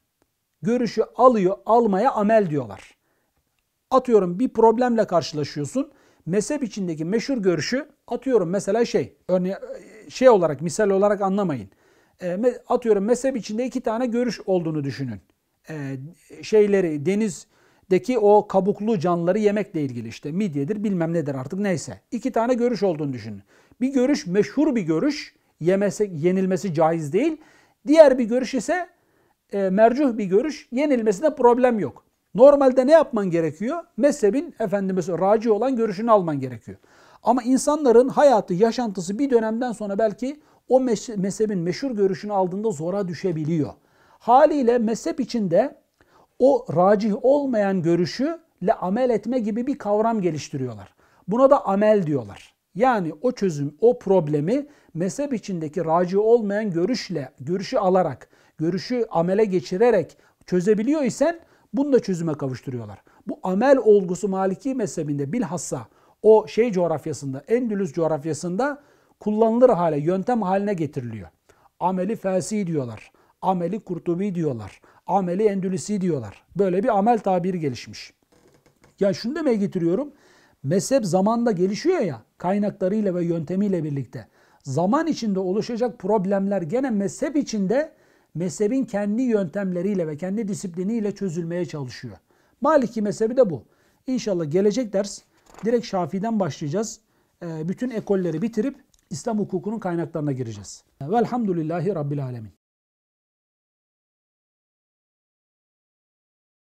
[SPEAKER 1] görüşü alıyor, almaya amel diyorlar. Atıyorum bir problemle karşılaşıyorsun mezhep içindeki meşhur görüşü atıyorum mesela şey örneğin e, şey olarak misal olarak anlamayın. E, atıyorum mezhep içinde iki tane görüş olduğunu düşünün. E, şeyleri denizdeki o kabuklu canlıları yemekle ilgili işte midyedir bilmem nedir artık neyse. İki tane görüş olduğunu düşünün. Bir görüş meşhur bir görüş yemesi, yenilmesi caiz değil. Diğer bir görüş ise e, mercuh bir görüş yenilmesine problem yok. Normalde ne yapman gerekiyor? Mezhebin efendimiz raci olan görüşünü alman gerekiyor. Ama insanların hayatı, yaşantısı bir dönemden sonra belki o mezhebin meşhur görüşünü aldığında zora düşebiliyor. Haliyle mezhep içinde o racih olmayan görüşü amel etme gibi bir kavram geliştiriyorlar. Buna da amel diyorlar. Yani o çözüm, o problemi mezhep içindeki raci olmayan görüşle, görüşü alarak, görüşü amele geçirerek çözebiliyor isen bunu da çözüme kavuşturuyorlar. Bu amel olgusu Maliki mezhebinde bilhassa o şey coğrafyasında, Endülüs coğrafyasında kullanılır hale, yöntem haline getiriliyor. Ameli felsi diyorlar. Ameli kurtubi diyorlar. Ameli endülüsi diyorlar. Böyle bir amel tabiri gelişmiş. Ya şunu demeye getiriyorum. Mezhep zamanda gelişiyor ya kaynaklarıyla ve yöntemiyle birlikte. Zaman içinde oluşacak problemler gene mezhep içinde mezhebin kendi yöntemleriyle ve kendi disipliniyle çözülmeye çalışıyor. Maliki mezhebi de bu. İnşallah gelecek ders direkt Şafii'den başlayacağız. Ee, bütün ekolleri bitirip İslam hukukunun kaynaklarına gireceğiz. Velhamdülillahi Rabbil Alemin.